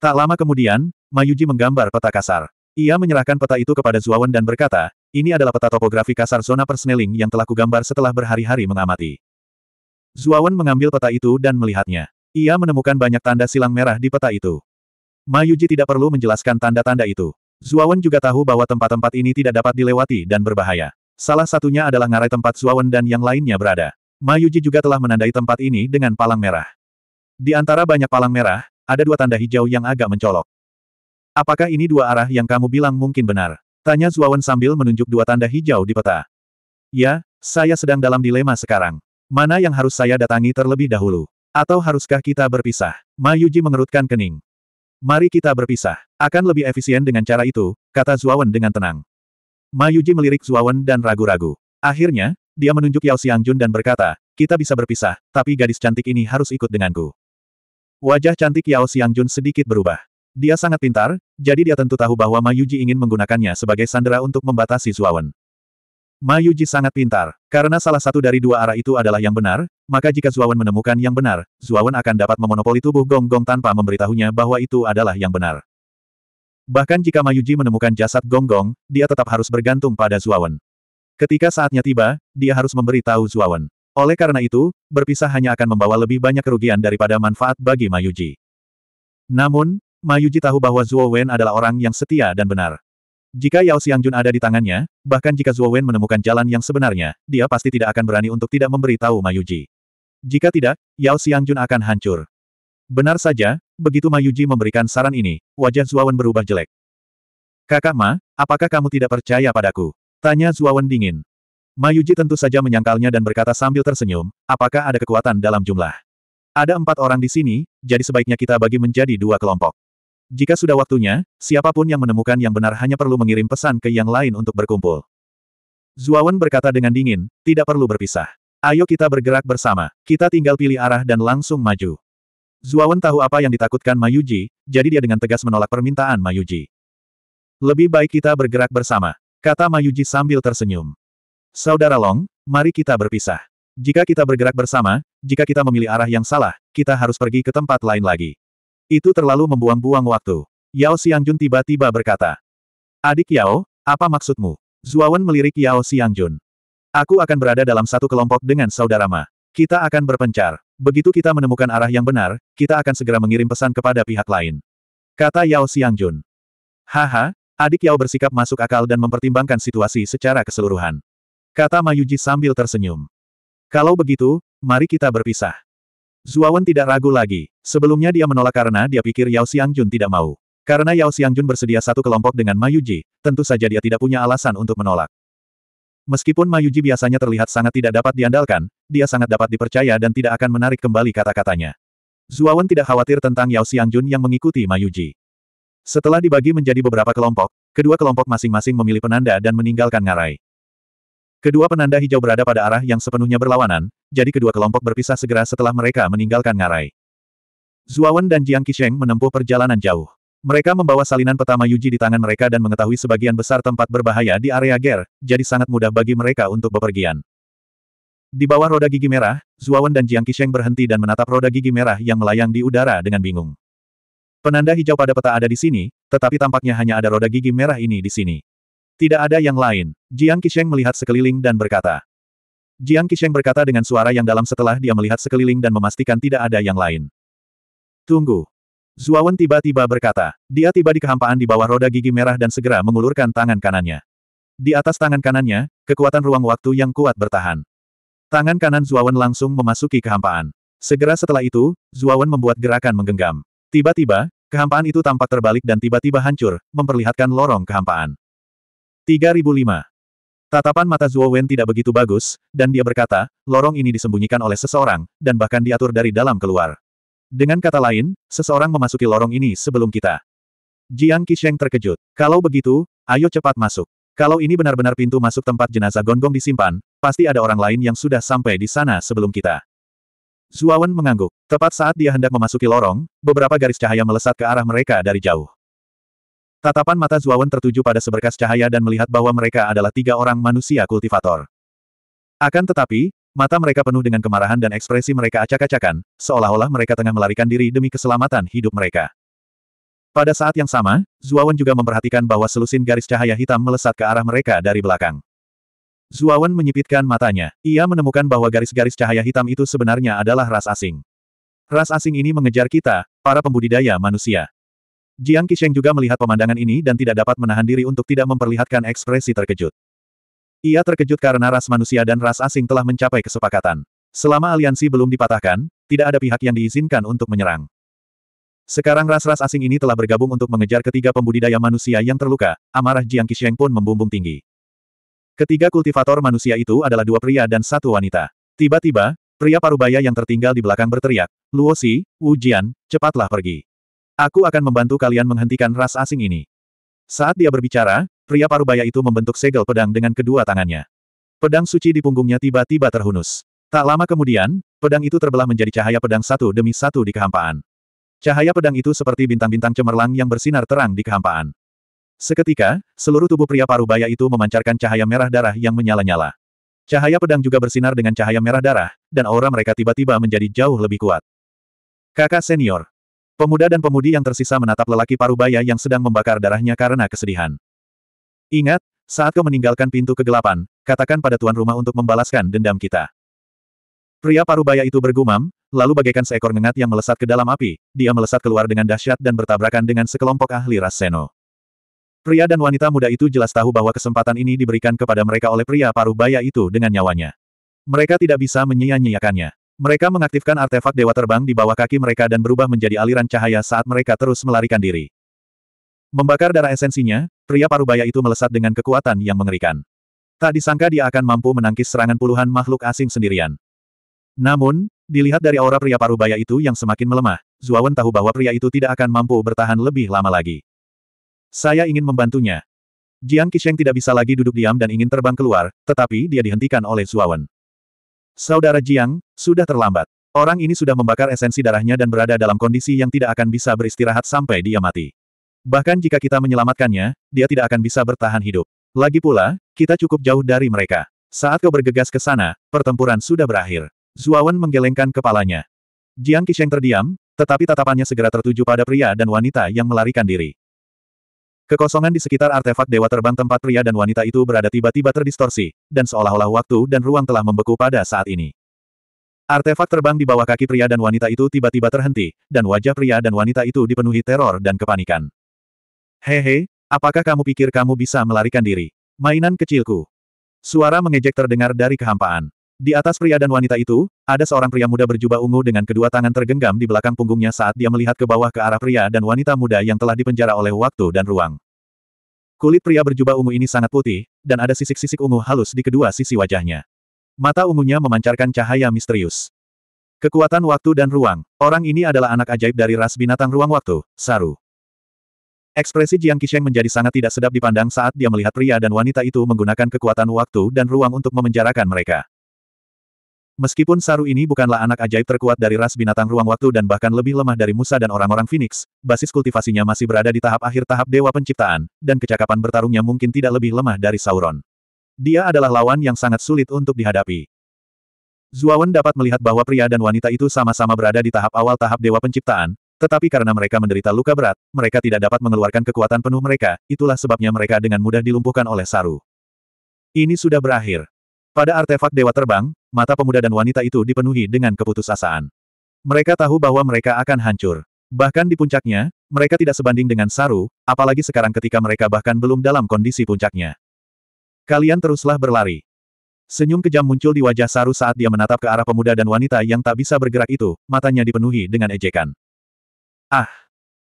Tak lama kemudian, Mayuji menggambar peta kasar. Ia menyerahkan peta itu kepada Zuawan dan berkata, ini adalah peta topografi kasar zona persneling yang telah kugambar setelah berhari-hari mengamati. Zuawan mengambil peta itu dan melihatnya. Ia menemukan banyak tanda silang merah di peta itu. Mayuji tidak perlu menjelaskan tanda-tanda itu. Zuawan juga tahu bahwa tempat-tempat ini tidak dapat dilewati dan berbahaya. Salah satunya adalah ngarai tempat Zuawan dan yang lainnya berada. Mayuji juga telah menandai tempat ini dengan palang merah. Di antara banyak palang merah, ada dua tanda hijau yang agak mencolok. Apakah ini dua arah yang kamu bilang mungkin benar? Tanya Zuawan sambil menunjuk dua tanda hijau di peta. Ya, saya sedang dalam dilema sekarang. Mana yang harus saya datangi terlebih dahulu? Atau haruskah kita berpisah? Mayuji mengerutkan kening. Mari kita berpisah. Akan lebih efisien dengan cara itu, kata Zuawan dengan tenang. Mayuji melirik Zuawan dan ragu-ragu. Akhirnya, dia menunjuk Yao Xiangjun dan berkata, kita bisa berpisah, tapi gadis cantik ini harus ikut denganku. Wajah cantik Yao Xiangjun sedikit berubah. Dia sangat pintar, jadi dia tentu tahu bahwa Mayuji ingin menggunakannya sebagai sandera untuk membatasi Zuawan. Mayuji sangat pintar, karena salah satu dari dua arah itu adalah yang benar, maka jika Zuawan menemukan yang benar, Zuawan akan dapat memonopoli tubuh Gonggong Gong tanpa memberitahunya bahwa itu adalah yang benar. Bahkan jika Mayuji menemukan jasad Gonggong, Gong, dia tetap harus bergantung pada Zuawan. Ketika saatnya tiba, dia harus memberitahu Zuawan. Oleh karena itu, berpisah hanya akan membawa lebih banyak kerugian daripada manfaat bagi Mayuji. Namun, Mayuji tahu bahwa Zuo Wen adalah orang yang setia dan benar. Jika Yao Xiangjun ada di tangannya, bahkan jika Zuo Wen menemukan jalan yang sebenarnya, dia pasti tidak akan berani untuk tidak memberitahu Mayuji. Jika tidak, Yao Xiangjun akan hancur. Benar saja, begitu Mayuji memberikan saran ini, wajah Zuo Wen berubah jelek. Kakak Ma, apakah kamu tidak percaya padaku? Tanya Zuo Wen dingin. Mayuji tentu saja menyangkalnya dan berkata sambil tersenyum, apakah ada kekuatan dalam jumlah? Ada empat orang di sini, jadi sebaiknya kita bagi menjadi dua kelompok. Jika sudah waktunya, siapapun yang menemukan yang benar hanya perlu mengirim pesan ke yang lain untuk berkumpul. Zuawan berkata dengan dingin, tidak perlu berpisah. Ayo kita bergerak bersama, kita tinggal pilih arah dan langsung maju. Zuawan tahu apa yang ditakutkan Mayuji, jadi dia dengan tegas menolak permintaan Mayuji. Lebih baik kita bergerak bersama, kata Mayuji sambil tersenyum. Saudara Long, mari kita berpisah. Jika kita bergerak bersama, jika kita memilih arah yang salah, kita harus pergi ke tempat lain lagi. Itu terlalu membuang-buang waktu. Yao Xiangjun tiba-tiba berkata. Adik Yao, apa maksudmu? Zuawan melirik Yao Xiangjun. Aku akan berada dalam satu kelompok dengan saudara Ma. Kita akan berpencar. Begitu kita menemukan arah yang benar, kita akan segera mengirim pesan kepada pihak lain. Kata Yao Xiangjun. Haha, adik Yao bersikap masuk akal dan mempertimbangkan situasi secara keseluruhan. Kata Mayuji sambil tersenyum. Kalau begitu, mari kita berpisah. Zuawan tidak ragu lagi. Sebelumnya dia menolak karena dia pikir Yao Xiangjun tidak mau. Karena Yao Xiangjun bersedia satu kelompok dengan Mayuji, tentu saja dia tidak punya alasan untuk menolak. Meskipun Mayuji biasanya terlihat sangat tidak dapat diandalkan, dia sangat dapat dipercaya dan tidak akan menarik kembali kata-katanya. Zuawan tidak khawatir tentang Yao Xiangjun yang mengikuti Mayuji. Setelah dibagi menjadi beberapa kelompok, kedua kelompok masing-masing memilih penanda dan meninggalkan ngarai. Kedua penanda hijau berada pada arah yang sepenuhnya berlawanan, jadi kedua kelompok berpisah segera setelah mereka meninggalkan ngarai. Zuawan dan Jiang Qisheng menempuh perjalanan jauh. Mereka membawa salinan petama Yuji di tangan mereka dan mengetahui sebagian besar tempat berbahaya di area ger, jadi sangat mudah bagi mereka untuk bepergian. Di bawah roda gigi merah, Zuawan dan Jiang Qisheng berhenti dan menatap roda gigi merah yang melayang di udara dengan bingung. Penanda hijau pada peta ada di sini, tetapi tampaknya hanya ada roda gigi merah ini di sini. Tidak ada yang lain. Jiang Qisheng melihat sekeliling dan berkata. Jiang Qisheng berkata dengan suara yang dalam setelah dia melihat sekeliling dan memastikan tidak ada yang lain. Tunggu. Zuawan tiba-tiba berkata. Dia tiba di kehampaan di bawah roda gigi merah dan segera mengulurkan tangan kanannya. Di atas tangan kanannya, kekuatan ruang waktu yang kuat bertahan. Tangan kanan Zuawan langsung memasuki kehampaan. Segera setelah itu, Zuawan membuat gerakan menggenggam. Tiba-tiba, kehampaan itu tampak terbalik dan tiba-tiba hancur, memperlihatkan lorong kehampaan. 3005. Tatapan mata Zuo Wen tidak begitu bagus, dan dia berkata, lorong ini disembunyikan oleh seseorang, dan bahkan diatur dari dalam keluar. Dengan kata lain, seseorang memasuki lorong ini sebelum kita. Jiang Qisheng terkejut. Kalau begitu, ayo cepat masuk. Kalau ini benar-benar pintu masuk tempat jenazah Gonggong disimpan, pasti ada orang lain yang sudah sampai di sana sebelum kita. Zuo Wen mengangguk. Tepat saat dia hendak memasuki lorong, beberapa garis cahaya melesat ke arah mereka dari jauh. Tatapan mata Zuawan tertuju pada seberkas cahaya dan melihat bahwa mereka adalah tiga orang manusia kultivator. Akan tetapi, mata mereka penuh dengan kemarahan dan ekspresi mereka acak-acakan, seolah-olah mereka tengah melarikan diri demi keselamatan hidup mereka. Pada saat yang sama, Zuawan juga memperhatikan bahwa selusin garis cahaya hitam melesat ke arah mereka dari belakang. Zuawan menyipitkan matanya. Ia menemukan bahwa garis-garis cahaya hitam itu sebenarnya adalah ras asing. Ras asing ini mengejar kita, para pembudidaya manusia. Jiang Qisheng juga melihat pemandangan ini dan tidak dapat menahan diri untuk tidak memperlihatkan ekspresi terkejut. Ia terkejut karena ras manusia dan ras asing telah mencapai kesepakatan. Selama aliansi belum dipatahkan, tidak ada pihak yang diizinkan untuk menyerang. Sekarang ras-ras asing ini telah bergabung untuk mengejar ketiga pembudidaya manusia yang terluka, amarah Jiang Qisheng pun membumbung tinggi. Ketiga kultivator manusia itu adalah dua pria dan satu wanita. Tiba-tiba, pria parubaya yang tertinggal di belakang berteriak, Luo Si, Wu Jian, cepatlah pergi. Aku akan membantu kalian menghentikan ras asing ini. Saat dia berbicara, pria parubaya itu membentuk segel pedang dengan kedua tangannya. Pedang suci di punggungnya tiba-tiba terhunus. Tak lama kemudian, pedang itu terbelah menjadi cahaya pedang satu demi satu di kehampaan. Cahaya pedang itu seperti bintang-bintang cemerlang yang bersinar terang di kehampaan. Seketika, seluruh tubuh pria parubaya itu memancarkan cahaya merah darah yang menyala-nyala. Cahaya pedang juga bersinar dengan cahaya merah darah, dan aura mereka tiba-tiba menjadi jauh lebih kuat. Kakak senior, Pemuda dan pemudi yang tersisa menatap lelaki parubaya yang sedang membakar darahnya karena kesedihan. Ingat, saat kau meninggalkan pintu kegelapan, katakan pada tuan rumah untuk membalaskan dendam kita. Pria parubaya itu bergumam, lalu bagaikan seekor ngengat yang melesat ke dalam api, dia melesat keluar dengan dahsyat dan bertabrakan dengan sekelompok ahli ras Seno. Pria dan wanita muda itu jelas tahu bahwa kesempatan ini diberikan kepada mereka oleh pria parubaya itu dengan nyawanya. Mereka tidak bisa menyia-nyiakannya. Mereka mengaktifkan artefak dewa terbang di bawah kaki mereka dan berubah menjadi aliran cahaya saat mereka terus melarikan diri. Membakar darah esensinya, pria parubaya itu melesat dengan kekuatan yang mengerikan. Tak disangka dia akan mampu menangkis serangan puluhan makhluk asing sendirian. Namun, dilihat dari aura pria parubaya itu yang semakin melemah, Zuawan tahu bahwa pria itu tidak akan mampu bertahan lebih lama lagi. Saya ingin membantunya. Jiang Qisheng tidak bisa lagi duduk diam dan ingin terbang keluar, tetapi dia dihentikan oleh Zuawan. Saudara Jiang, sudah terlambat. Orang ini sudah membakar esensi darahnya dan berada dalam kondisi yang tidak akan bisa beristirahat sampai dia mati. Bahkan jika kita menyelamatkannya, dia tidak akan bisa bertahan hidup. Lagi pula, kita cukup jauh dari mereka. Saat kau bergegas ke sana, pertempuran sudah berakhir. Zuawan menggelengkan kepalanya. Jiang Qisheng terdiam, tetapi tatapannya segera tertuju pada pria dan wanita yang melarikan diri. Kekosongan di sekitar artefak dewa terbang tempat pria dan wanita itu berada tiba-tiba terdistorsi, dan seolah-olah waktu dan ruang telah membeku pada saat ini. Artefak terbang di bawah kaki pria dan wanita itu tiba-tiba terhenti, dan wajah pria dan wanita itu dipenuhi teror dan kepanikan. Hehe, apakah kamu pikir kamu bisa melarikan diri? Mainan kecilku. Suara mengejek terdengar dari kehampaan. Di atas pria dan wanita itu, ada seorang pria muda berjubah ungu dengan kedua tangan tergenggam di belakang punggungnya saat dia melihat ke bawah ke arah pria dan wanita muda yang telah dipenjara oleh waktu dan ruang. Kulit pria berjubah ungu ini sangat putih, dan ada sisik-sisik ungu halus di kedua sisi wajahnya. Mata ungunya memancarkan cahaya misterius. Kekuatan waktu dan ruang. Orang ini adalah anak ajaib dari ras binatang ruang waktu, Saru. Ekspresi Jiang Qisheng menjadi sangat tidak sedap dipandang saat dia melihat pria dan wanita itu menggunakan kekuatan waktu dan ruang untuk memenjarakan mereka. Meskipun Saru ini bukanlah anak ajaib terkuat dari ras binatang ruang waktu dan bahkan lebih lemah dari Musa dan orang-orang Phoenix, basis kultivasinya masih berada di tahap akhir tahap Dewa Penciptaan, dan kecakapan bertarungnya mungkin tidak lebih lemah dari Sauron. Dia adalah lawan yang sangat sulit untuk dihadapi. Zuawan dapat melihat bahwa pria dan wanita itu sama-sama berada di tahap awal tahap Dewa Penciptaan, tetapi karena mereka menderita luka berat, mereka tidak dapat mengeluarkan kekuatan penuh mereka, itulah sebabnya mereka dengan mudah dilumpuhkan oleh Saru. Ini sudah berakhir. Pada artefak Dewa Terbang, mata pemuda dan wanita itu dipenuhi dengan keputusasaan. Mereka tahu bahwa mereka akan hancur. Bahkan di puncaknya, mereka tidak sebanding dengan Saru, apalagi sekarang ketika mereka bahkan belum dalam kondisi puncaknya. Kalian teruslah berlari. Senyum kejam muncul di wajah Saru saat dia menatap ke arah pemuda dan wanita yang tak bisa bergerak itu, matanya dipenuhi dengan ejekan. Ah!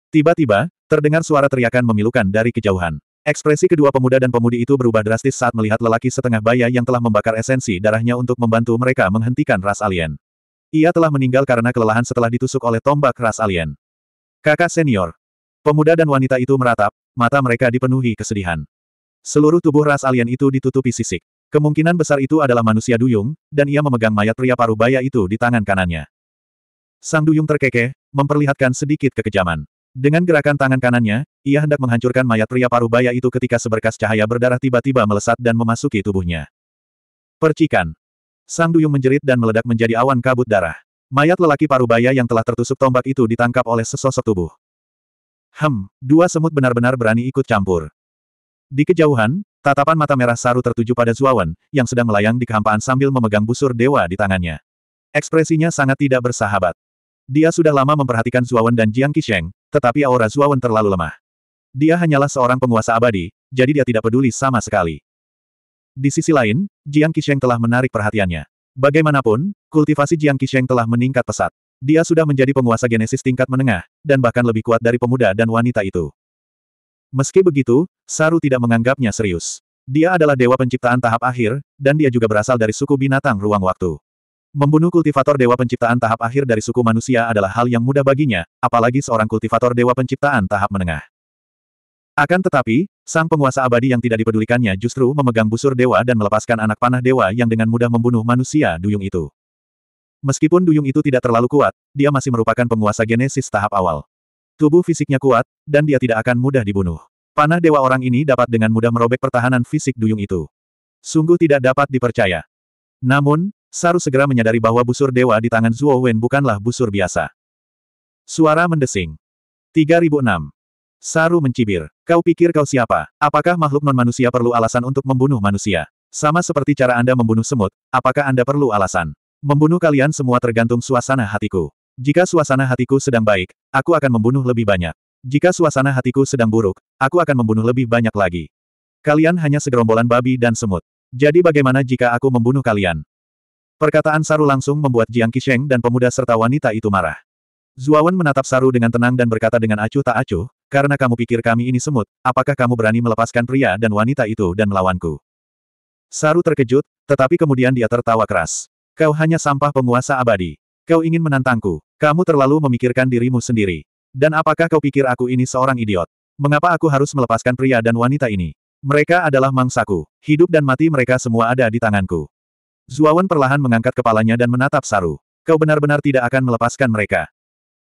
Tiba-tiba, terdengar suara teriakan memilukan dari kejauhan. Ekspresi kedua pemuda dan pemudi itu berubah drastis saat melihat lelaki setengah baya yang telah membakar esensi darahnya untuk membantu mereka menghentikan ras alien. Ia telah meninggal karena kelelahan setelah ditusuk oleh tombak ras alien. Kakak senior. Pemuda dan wanita itu meratap, mata mereka dipenuhi kesedihan. Seluruh tubuh ras alien itu ditutupi sisik. Kemungkinan besar itu adalah manusia duyung, dan ia memegang mayat pria paruh baya itu di tangan kanannya. Sang duyung terkekeh, memperlihatkan sedikit kekejaman. Dengan gerakan tangan kanannya, ia hendak menghancurkan mayat pria paruh baya itu ketika seberkas cahaya berdarah tiba-tiba melesat dan memasuki tubuhnya. Percikan. Sang duyung menjerit dan meledak menjadi awan kabut darah. Mayat lelaki paruh baya yang telah tertusuk tombak itu ditangkap oleh sesosok tubuh. Hem, dua semut benar-benar berani ikut campur. Di kejauhan, tatapan mata merah Saru tertuju pada Zuawan, yang sedang melayang di kehampaan sambil memegang busur dewa di tangannya. Ekspresinya sangat tidak bersahabat. Dia sudah lama memperhatikan Zuawan dan Jiang Qisheng, tetapi aura Zuawan terlalu lemah. Dia hanyalah seorang penguasa abadi, jadi dia tidak peduli sama sekali. Di sisi lain, Jiang Qisheng telah menarik perhatiannya. Bagaimanapun, kultivasi Jiang Qisheng telah meningkat pesat. Dia sudah menjadi penguasa genesis tingkat menengah, dan bahkan lebih kuat dari pemuda dan wanita itu. Meski begitu, Saru tidak menganggapnya serius. Dia adalah dewa penciptaan tahap akhir, dan dia juga berasal dari suku binatang ruang waktu. Membunuh kultivator Dewa Penciptaan tahap akhir dari suku manusia adalah hal yang mudah baginya, apalagi seorang kultivator Dewa Penciptaan tahap menengah. Akan tetapi, sang penguasa abadi yang tidak dipedulikannya justru memegang busur dewa dan melepaskan anak panah dewa yang dengan mudah membunuh manusia duyung itu. Meskipun duyung itu tidak terlalu kuat, dia masih merupakan penguasa genesis tahap awal. Tubuh fisiknya kuat, dan dia tidak akan mudah dibunuh. Panah dewa orang ini dapat dengan mudah merobek pertahanan fisik duyung itu. Sungguh tidak dapat dipercaya. Namun, Saru segera menyadari bahwa busur dewa di tangan Zuo Wen bukanlah busur biasa. Suara mendesing. 3006. Saru mencibir. Kau pikir kau siapa? Apakah makhluk non-manusia perlu alasan untuk membunuh manusia? Sama seperti cara Anda membunuh semut, apakah Anda perlu alasan? Membunuh kalian semua tergantung suasana hatiku. Jika suasana hatiku sedang baik, aku akan membunuh lebih banyak. Jika suasana hatiku sedang buruk, aku akan membunuh lebih banyak lagi. Kalian hanya segerombolan babi dan semut. Jadi bagaimana jika aku membunuh kalian? Perkataan Saru langsung membuat Jiang Qisheng dan pemuda serta wanita itu marah. Zuawan menatap Saru dengan tenang dan berkata dengan acuh tak acuh, karena kamu pikir kami ini semut, apakah kamu berani melepaskan pria dan wanita itu dan melawanku? Saru terkejut, tetapi kemudian dia tertawa keras. Kau hanya sampah penguasa abadi. Kau ingin menantangku. Kamu terlalu memikirkan dirimu sendiri. Dan apakah kau pikir aku ini seorang idiot? Mengapa aku harus melepaskan pria dan wanita ini? Mereka adalah mangsaku. Hidup dan mati mereka semua ada di tanganku. Zuawan perlahan mengangkat kepalanya dan menatap Saru. Kau benar-benar tidak akan melepaskan mereka.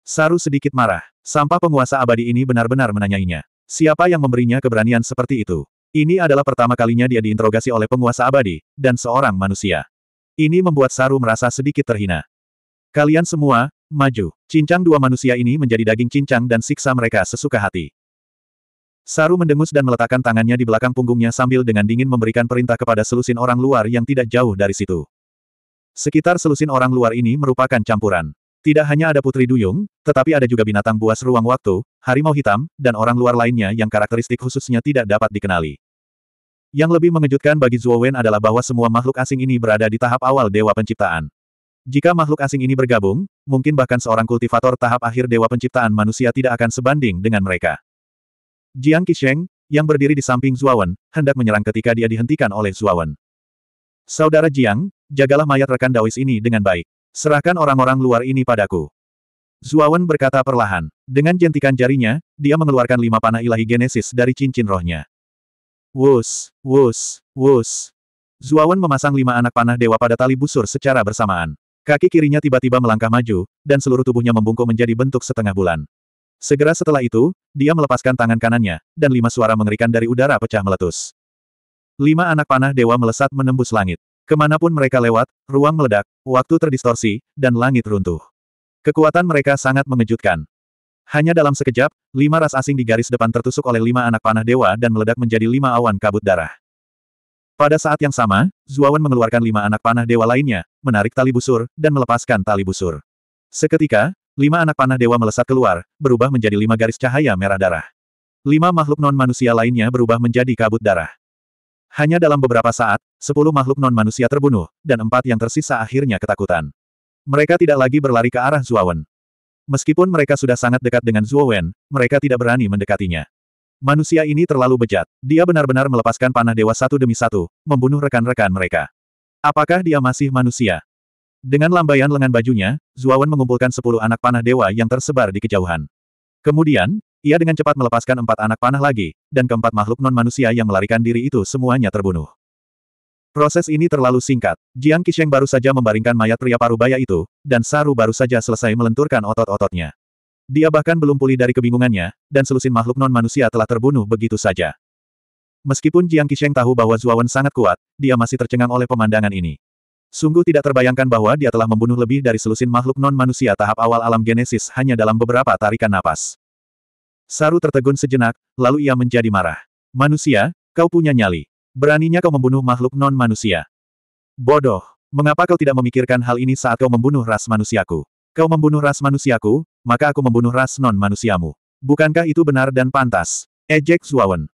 Saru sedikit marah. Sampah penguasa abadi ini benar-benar menanyainya. Siapa yang memberinya keberanian seperti itu? Ini adalah pertama kalinya dia diinterogasi oleh penguasa abadi, dan seorang manusia. Ini membuat Saru merasa sedikit terhina. Kalian semua, maju. Cincang dua manusia ini menjadi daging cincang dan siksa mereka sesuka hati. Saru mendengus dan meletakkan tangannya di belakang punggungnya sambil dengan dingin memberikan perintah kepada selusin orang luar yang tidak jauh dari situ. Sekitar selusin orang luar ini merupakan campuran. Tidak hanya ada Putri Duyung, tetapi ada juga binatang buas ruang waktu, harimau hitam, dan orang luar lainnya yang karakteristik khususnya tidak dapat dikenali. Yang lebih mengejutkan bagi Zhuo Wen adalah bahwa semua makhluk asing ini berada di tahap awal Dewa Penciptaan. Jika makhluk asing ini bergabung, mungkin bahkan seorang kultivator tahap akhir Dewa Penciptaan manusia tidak akan sebanding dengan mereka. Jiang Qisheng, yang berdiri di samping Zuawan, hendak menyerang ketika dia dihentikan oleh Zuawan. Saudara Jiang, jagalah mayat rekan Dawis ini dengan baik. Serahkan orang-orang luar ini padaku. Zuawan berkata perlahan. Dengan jentikan jarinya, dia mengeluarkan lima panah ilahi genesis dari cincin rohnya. Wus, wus, wus. Zuawan memasang lima anak panah dewa pada tali busur secara bersamaan. Kaki kirinya tiba-tiba melangkah maju, dan seluruh tubuhnya membungkuk menjadi bentuk setengah bulan. Segera setelah itu, dia melepaskan tangan kanannya, dan lima suara mengerikan dari udara pecah meletus. Lima anak panah dewa melesat menembus langit. Kemanapun mereka lewat, ruang meledak, waktu terdistorsi, dan langit runtuh. Kekuatan mereka sangat mengejutkan. Hanya dalam sekejap, lima ras asing di garis depan tertusuk oleh lima anak panah dewa dan meledak menjadi lima awan kabut darah. Pada saat yang sama, Zuawan mengeluarkan lima anak panah dewa lainnya, menarik tali busur, dan melepaskan tali busur. Seketika, Lima anak panah dewa melesat keluar, berubah menjadi lima garis cahaya merah darah. Lima makhluk non-manusia lainnya berubah menjadi kabut darah. Hanya dalam beberapa saat, sepuluh makhluk non-manusia terbunuh, dan empat yang tersisa akhirnya ketakutan. Mereka tidak lagi berlari ke arah Zuawan. Meskipun mereka sudah sangat dekat dengan Zuowen, mereka tidak berani mendekatinya. Manusia ini terlalu bejat. Dia benar-benar melepaskan panah dewa satu demi satu, membunuh rekan-rekan mereka. Apakah dia masih manusia? Dengan lambaian lengan bajunya, Zuawan mengumpulkan sepuluh anak panah dewa yang tersebar di kejauhan. Kemudian, ia dengan cepat melepaskan empat anak panah lagi, dan keempat makhluk non-manusia yang melarikan diri itu semuanya terbunuh. Proses ini terlalu singkat. Jiang Qisheng baru saja membaringkan mayat pria parubaya itu, dan Saru baru saja selesai melenturkan otot-ototnya. Dia bahkan belum pulih dari kebingungannya, dan selusin makhluk non-manusia telah terbunuh begitu saja. Meskipun Jiang Qisheng tahu bahwa Zuawan sangat kuat, dia masih tercengang oleh pemandangan ini. Sungguh tidak terbayangkan bahwa dia telah membunuh lebih dari selusin makhluk non-manusia tahap awal alam genesis hanya dalam beberapa tarikan napas. Saru tertegun sejenak, lalu ia menjadi marah. Manusia, kau punya nyali. Beraninya kau membunuh makhluk non-manusia. Bodoh, mengapa kau tidak memikirkan hal ini saat kau membunuh ras manusiaku? Kau membunuh ras manusiaku, maka aku membunuh ras non-manusiamu. Bukankah itu benar dan pantas? Ejek Zuawan.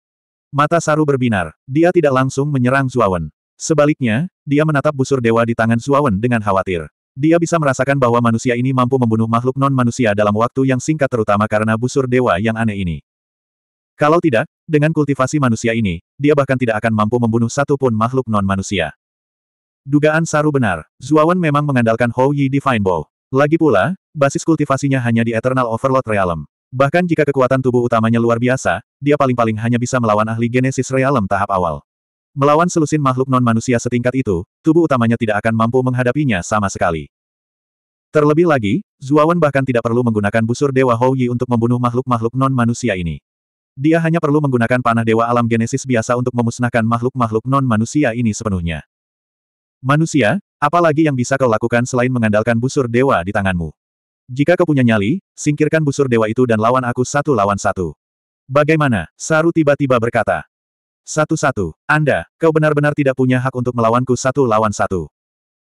Mata Saru berbinar. Dia tidak langsung menyerang Zuawan. Sebaliknya, dia menatap busur dewa di tangan Suawen dengan khawatir. Dia bisa merasakan bahwa manusia ini mampu membunuh makhluk non-manusia dalam waktu yang singkat terutama karena busur dewa yang aneh ini. Kalau tidak, dengan kultivasi manusia ini, dia bahkan tidak akan mampu membunuh satu pun makhluk non-manusia. Dugaan Saru benar, Zuawan memang mengandalkan Hou Yi Divine Bow. Lagi pula, basis kultivasinya hanya di Eternal Overlord Realm. Bahkan jika kekuatan tubuh utamanya luar biasa, dia paling-paling hanya bisa melawan ahli Genesis Realm tahap awal. Melawan selusin makhluk non-manusia setingkat itu, tubuh utamanya tidak akan mampu menghadapinya sama sekali. Terlebih lagi, Zuawan bahkan tidak perlu menggunakan busur Dewa Houyi untuk membunuh makhluk-makhluk non-manusia ini. Dia hanya perlu menggunakan panah Dewa Alam Genesis biasa untuk memusnahkan makhluk-makhluk non-manusia ini sepenuhnya. Manusia, apalagi yang bisa kau lakukan selain mengandalkan busur dewa di tanganmu? Jika kau punya nyali, singkirkan busur dewa itu dan lawan aku satu lawan satu. Bagaimana? Saru tiba-tiba berkata. Satu-satu, Anda, kau benar-benar tidak punya hak untuk melawanku satu lawan satu.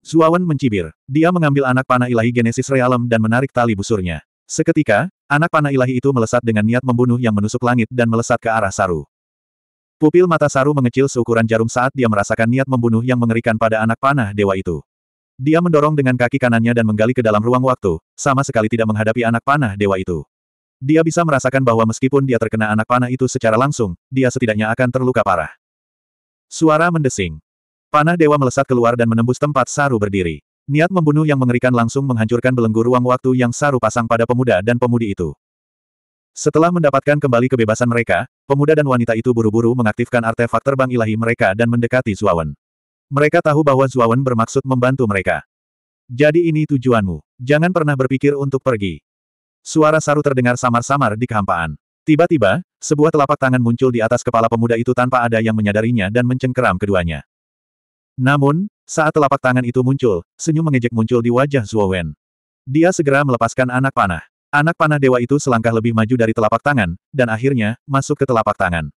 Zuawan mencibir. Dia mengambil anak panah ilahi Genesis Realm dan menarik tali busurnya. Seketika, anak panah ilahi itu melesat dengan niat membunuh yang menusuk langit dan melesat ke arah Saru. Pupil mata Saru mengecil seukuran jarum saat dia merasakan niat membunuh yang mengerikan pada anak panah dewa itu. Dia mendorong dengan kaki kanannya dan menggali ke dalam ruang waktu, sama sekali tidak menghadapi anak panah dewa itu. Dia bisa merasakan bahwa meskipun dia terkena anak panah itu secara langsung, dia setidaknya akan terluka parah. Suara mendesing. Panah dewa melesat keluar dan menembus tempat Saru berdiri. Niat membunuh yang mengerikan langsung menghancurkan belenggu ruang waktu yang Saru pasang pada pemuda dan pemudi itu. Setelah mendapatkan kembali kebebasan mereka, pemuda dan wanita itu buru-buru mengaktifkan artefak terbang ilahi mereka dan mendekati Zuawan. Mereka tahu bahwa Zuawan bermaksud membantu mereka. Jadi ini tujuanmu. Jangan pernah berpikir untuk pergi. Suara saru terdengar samar-samar di kehampaan. Tiba-tiba, sebuah telapak tangan muncul di atas kepala pemuda itu tanpa ada yang menyadarinya dan mencengkeram keduanya. Namun, saat telapak tangan itu muncul, senyum mengejek muncul di wajah Zuo Wen. Dia segera melepaskan anak panah. Anak panah dewa itu selangkah lebih maju dari telapak tangan, dan akhirnya, masuk ke telapak tangan.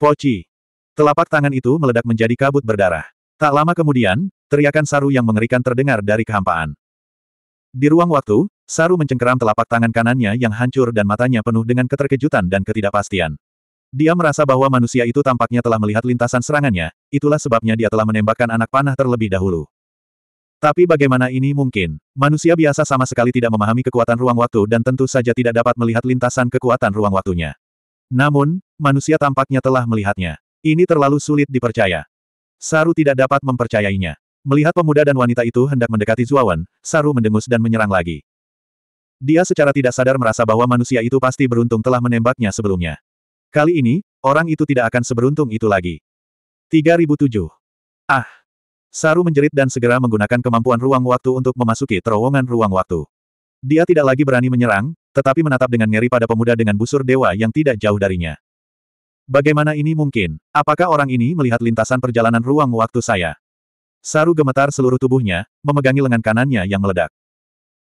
Poci. Telapak tangan itu meledak menjadi kabut berdarah. Tak lama kemudian, teriakan saru yang mengerikan terdengar dari kehampaan. Di ruang waktu, Saru mencengkeram telapak tangan kanannya yang hancur dan matanya penuh dengan keterkejutan dan ketidakpastian. Dia merasa bahwa manusia itu tampaknya telah melihat lintasan serangannya, itulah sebabnya dia telah menembakkan anak panah terlebih dahulu. Tapi bagaimana ini mungkin? Manusia biasa sama sekali tidak memahami kekuatan ruang waktu dan tentu saja tidak dapat melihat lintasan kekuatan ruang waktunya. Namun, manusia tampaknya telah melihatnya. Ini terlalu sulit dipercaya. Saru tidak dapat mempercayainya. Melihat pemuda dan wanita itu hendak mendekati Zuawan, Saru mendengus dan menyerang lagi. Dia secara tidak sadar merasa bahwa manusia itu pasti beruntung telah menembaknya sebelumnya. Kali ini, orang itu tidak akan seberuntung itu lagi. 3007. Ah! Saru menjerit dan segera menggunakan kemampuan ruang waktu untuk memasuki terowongan ruang waktu. Dia tidak lagi berani menyerang, tetapi menatap dengan ngeri pada pemuda dengan busur dewa yang tidak jauh darinya. Bagaimana ini mungkin? Apakah orang ini melihat lintasan perjalanan ruang waktu saya? Saru gemetar seluruh tubuhnya, memegangi lengan kanannya yang meledak.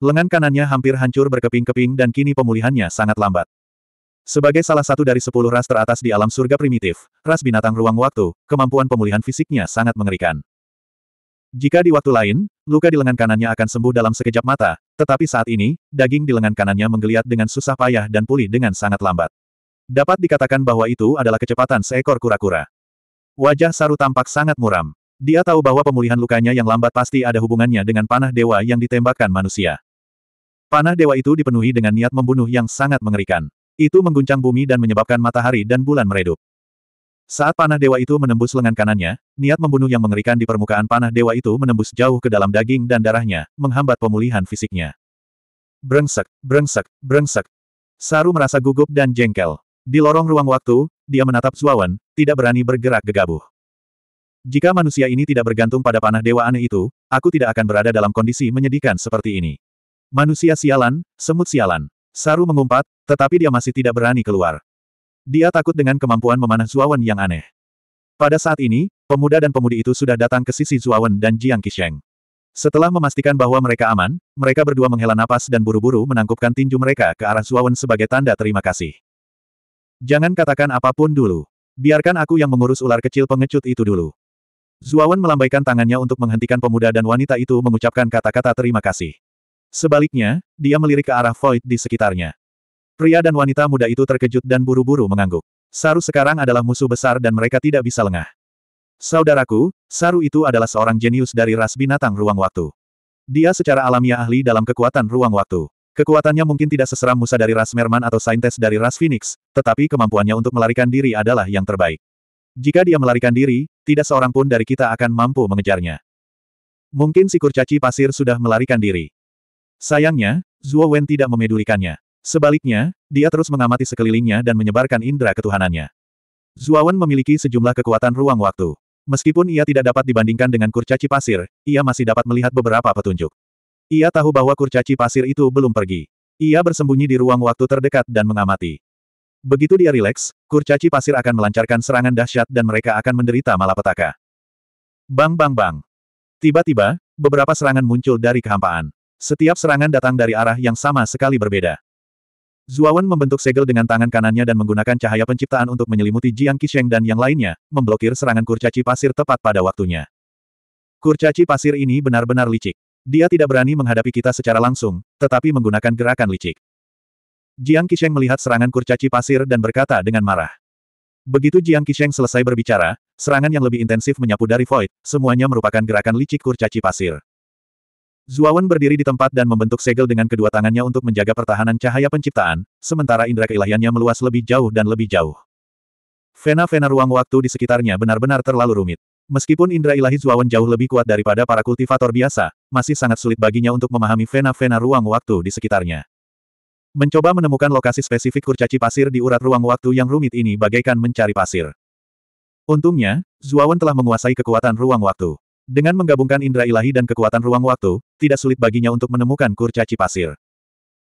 Lengan kanannya hampir hancur berkeping-keping dan kini pemulihannya sangat lambat. Sebagai salah satu dari sepuluh ras teratas di alam surga primitif, ras binatang ruang waktu, kemampuan pemulihan fisiknya sangat mengerikan. Jika di waktu lain, luka di lengan kanannya akan sembuh dalam sekejap mata, tetapi saat ini, daging di lengan kanannya menggeliat dengan susah payah dan pulih dengan sangat lambat. Dapat dikatakan bahwa itu adalah kecepatan seekor kura-kura. Wajah Saru tampak sangat muram. Dia tahu bahwa pemulihan lukanya yang lambat pasti ada hubungannya dengan panah dewa yang ditembakkan manusia. Panah dewa itu dipenuhi dengan niat membunuh yang sangat mengerikan. Itu mengguncang bumi dan menyebabkan matahari dan bulan meredup. Saat panah dewa itu menembus lengan kanannya, niat membunuh yang mengerikan di permukaan panah dewa itu menembus jauh ke dalam daging dan darahnya, menghambat pemulihan fisiknya. Brengsek, brengsek, brengsek. Saru merasa gugup dan jengkel. Di lorong ruang waktu, dia menatap Zuawan, tidak berani bergerak gegabah. Jika manusia ini tidak bergantung pada panah dewa aneh itu, aku tidak akan berada dalam kondisi menyedihkan seperti ini. Manusia sialan, semut sialan. Saru mengumpat, tetapi dia masih tidak berani keluar. Dia takut dengan kemampuan memanah Zuawan yang aneh. Pada saat ini, pemuda dan pemudi itu sudah datang ke sisi Zuawan dan Jiang Qisheng. Setelah memastikan bahwa mereka aman, mereka berdua menghela napas dan buru-buru menangkupkan tinju mereka ke arah Zuawan sebagai tanda terima kasih. Jangan katakan apapun dulu. Biarkan aku yang mengurus ular kecil pengecut itu dulu. Zuawan melambaikan tangannya untuk menghentikan pemuda dan wanita itu mengucapkan kata-kata terima kasih. Sebaliknya, dia melirik ke arah void di sekitarnya. Pria dan wanita muda itu terkejut dan buru-buru mengangguk. Saru sekarang adalah musuh besar dan mereka tidak bisa lengah. Saudaraku, Saru itu adalah seorang jenius dari ras binatang ruang waktu. Dia secara alamiah ahli dalam kekuatan ruang waktu. Kekuatannya mungkin tidak seseram Musa dari ras Merman atau Saintes dari ras Phoenix, tetapi kemampuannya untuk melarikan diri adalah yang terbaik. Jika dia melarikan diri, tidak seorang pun dari kita akan mampu mengejarnya. Mungkin si kurcaci pasir sudah melarikan diri. Sayangnya, Zuo Wen tidak memedulikannya. Sebaliknya, dia terus mengamati sekelilingnya dan menyebarkan indera ketuhanannya. Zuo Wen memiliki sejumlah kekuatan ruang waktu. Meskipun ia tidak dapat dibandingkan dengan kurcaci pasir, ia masih dapat melihat beberapa petunjuk. Ia tahu bahwa kurcaci pasir itu belum pergi. Ia bersembunyi di ruang waktu terdekat dan mengamati. Begitu dia rileks, kurcaci pasir akan melancarkan serangan dahsyat dan mereka akan menderita malapetaka. Bang bang bang. Tiba-tiba, beberapa serangan muncul dari kehampaan. Setiap serangan datang dari arah yang sama sekali berbeda. Zuawan membentuk segel dengan tangan kanannya dan menggunakan cahaya penciptaan untuk menyelimuti Jiang Qisheng dan yang lainnya, memblokir serangan kurcaci pasir tepat pada waktunya. Kurcaci pasir ini benar-benar licik. Dia tidak berani menghadapi kita secara langsung, tetapi menggunakan gerakan licik. Jiang Qisheng melihat serangan kurcaci pasir dan berkata dengan marah. Begitu Jiang Qisheng selesai berbicara, serangan yang lebih intensif menyapu dari Void, semuanya merupakan gerakan licik kurcaci pasir. Zuawan berdiri di tempat dan membentuk segel dengan kedua tangannya untuk menjaga pertahanan cahaya penciptaan, sementara indera keilahiannya meluas lebih jauh dan lebih jauh. Fena-fena ruang waktu di sekitarnya benar-benar terlalu rumit. Meskipun indera ilahi Zuawan jauh lebih kuat daripada para kultivator biasa, masih sangat sulit baginya untuk memahami fena-fena ruang waktu di sekitarnya. Mencoba menemukan lokasi spesifik kurcaci pasir di urat ruang waktu yang rumit ini bagaikan mencari pasir. Untungnya, Zuawan telah menguasai kekuatan ruang waktu. Dengan menggabungkan indera ilahi dan kekuatan ruang waktu, tidak sulit baginya untuk menemukan kurcaci pasir.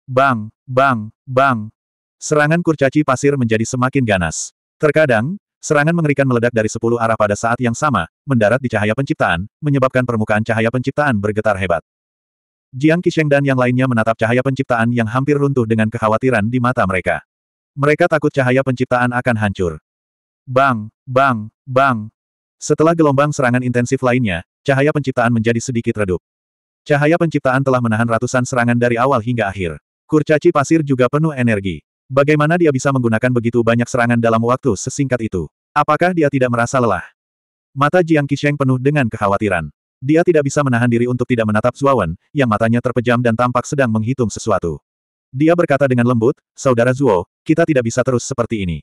Bang, bang, bang. Serangan kurcaci pasir menjadi semakin ganas. Terkadang, serangan mengerikan meledak dari sepuluh arah pada saat yang sama, mendarat di cahaya penciptaan, menyebabkan permukaan cahaya penciptaan bergetar hebat. Jiang Qisheng dan yang lainnya menatap cahaya penciptaan yang hampir runtuh dengan kekhawatiran di mata mereka. Mereka takut cahaya penciptaan akan hancur. Bang, bang, bang. Setelah gelombang serangan intensif lainnya, cahaya penciptaan menjadi sedikit redup. Cahaya penciptaan telah menahan ratusan serangan dari awal hingga akhir. Kurcaci pasir juga penuh energi. Bagaimana dia bisa menggunakan begitu banyak serangan dalam waktu sesingkat itu? Apakah dia tidak merasa lelah? Mata Jiang Qisheng penuh dengan kekhawatiran. Dia tidak bisa menahan diri untuk tidak menatap Zuowen, yang matanya terpejam dan tampak sedang menghitung sesuatu. Dia berkata dengan lembut, Saudara Zuo, kita tidak bisa terus seperti ini.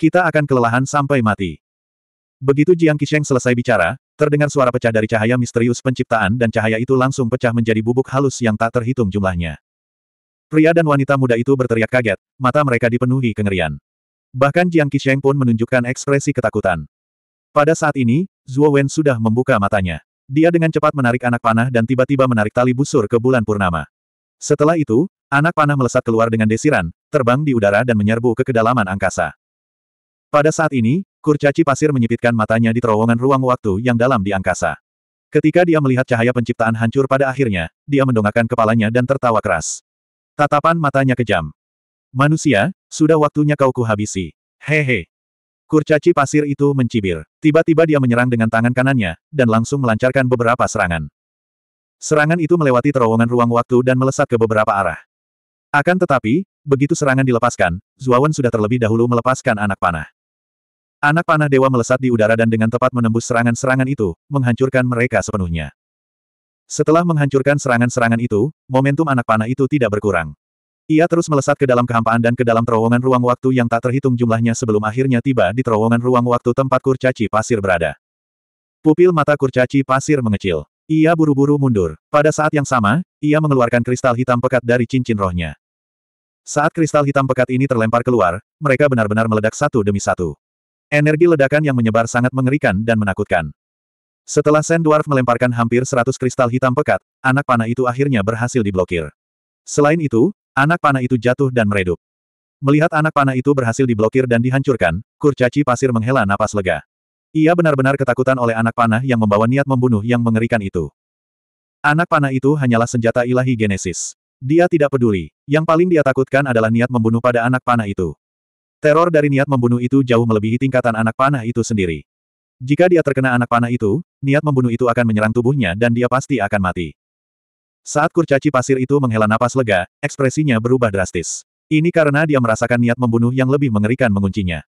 Kita akan kelelahan sampai mati. Begitu Jiang Qisheng selesai bicara, terdengar suara pecah dari cahaya misterius penciptaan dan cahaya itu langsung pecah menjadi bubuk halus yang tak terhitung jumlahnya. Pria dan wanita muda itu berteriak kaget, mata mereka dipenuhi kengerian. Bahkan Jiang Qisheng pun menunjukkan ekspresi ketakutan. Pada saat ini, Zhuo Wen sudah membuka matanya. Dia dengan cepat menarik anak panah dan tiba-tiba menarik tali busur ke bulan purnama. Setelah itu, anak panah melesat keluar dengan desiran, terbang di udara dan menyerbu ke kedalaman angkasa. Pada saat ini, kurcaci pasir menyipitkan matanya di terowongan ruang waktu yang dalam di angkasa. Ketika dia melihat cahaya penciptaan hancur pada akhirnya, dia mendongakkan kepalanya dan tertawa keras. Tatapan matanya kejam. Manusia, sudah waktunya kau kuhabisi. Hehe. Kurcaci pasir itu mencibir. Tiba-tiba dia menyerang dengan tangan kanannya, dan langsung melancarkan beberapa serangan. Serangan itu melewati terowongan ruang waktu dan melesat ke beberapa arah. Akan tetapi, begitu serangan dilepaskan, Zuawan sudah terlebih dahulu melepaskan anak panah. Anak panah dewa melesat di udara dan dengan tepat menembus serangan-serangan itu, menghancurkan mereka sepenuhnya. Setelah menghancurkan serangan-serangan itu, momentum anak panah itu tidak berkurang. Ia terus melesat ke dalam kehampaan dan ke dalam terowongan ruang waktu yang tak terhitung jumlahnya sebelum akhirnya tiba di terowongan ruang waktu tempat kurcaci pasir berada. Pupil mata kurcaci pasir mengecil. Ia buru-buru mundur. Pada saat yang sama, ia mengeluarkan kristal hitam pekat dari cincin rohnya. Saat kristal hitam pekat ini terlempar keluar, mereka benar-benar meledak satu demi satu. Energi ledakan yang menyebar sangat mengerikan dan menakutkan. Setelah Sand Dwarf melemparkan hampir 100 kristal hitam pekat, anak panah itu akhirnya berhasil diblokir. Selain itu, anak panah itu jatuh dan meredup. Melihat anak panah itu berhasil diblokir dan dihancurkan, kurcaci pasir menghela napas lega. Ia benar-benar ketakutan oleh anak panah yang membawa niat membunuh yang mengerikan itu. Anak panah itu hanyalah senjata ilahi Genesis. Dia tidak peduli. Yang paling dia takutkan adalah niat membunuh pada anak panah itu. Teror dari niat membunuh itu jauh melebihi tingkatan anak panah itu sendiri. Jika dia terkena anak panah itu, niat membunuh itu akan menyerang tubuhnya dan dia pasti akan mati. Saat kurcaci pasir itu menghela napas lega, ekspresinya berubah drastis. Ini karena dia merasakan niat membunuh yang lebih mengerikan menguncinya.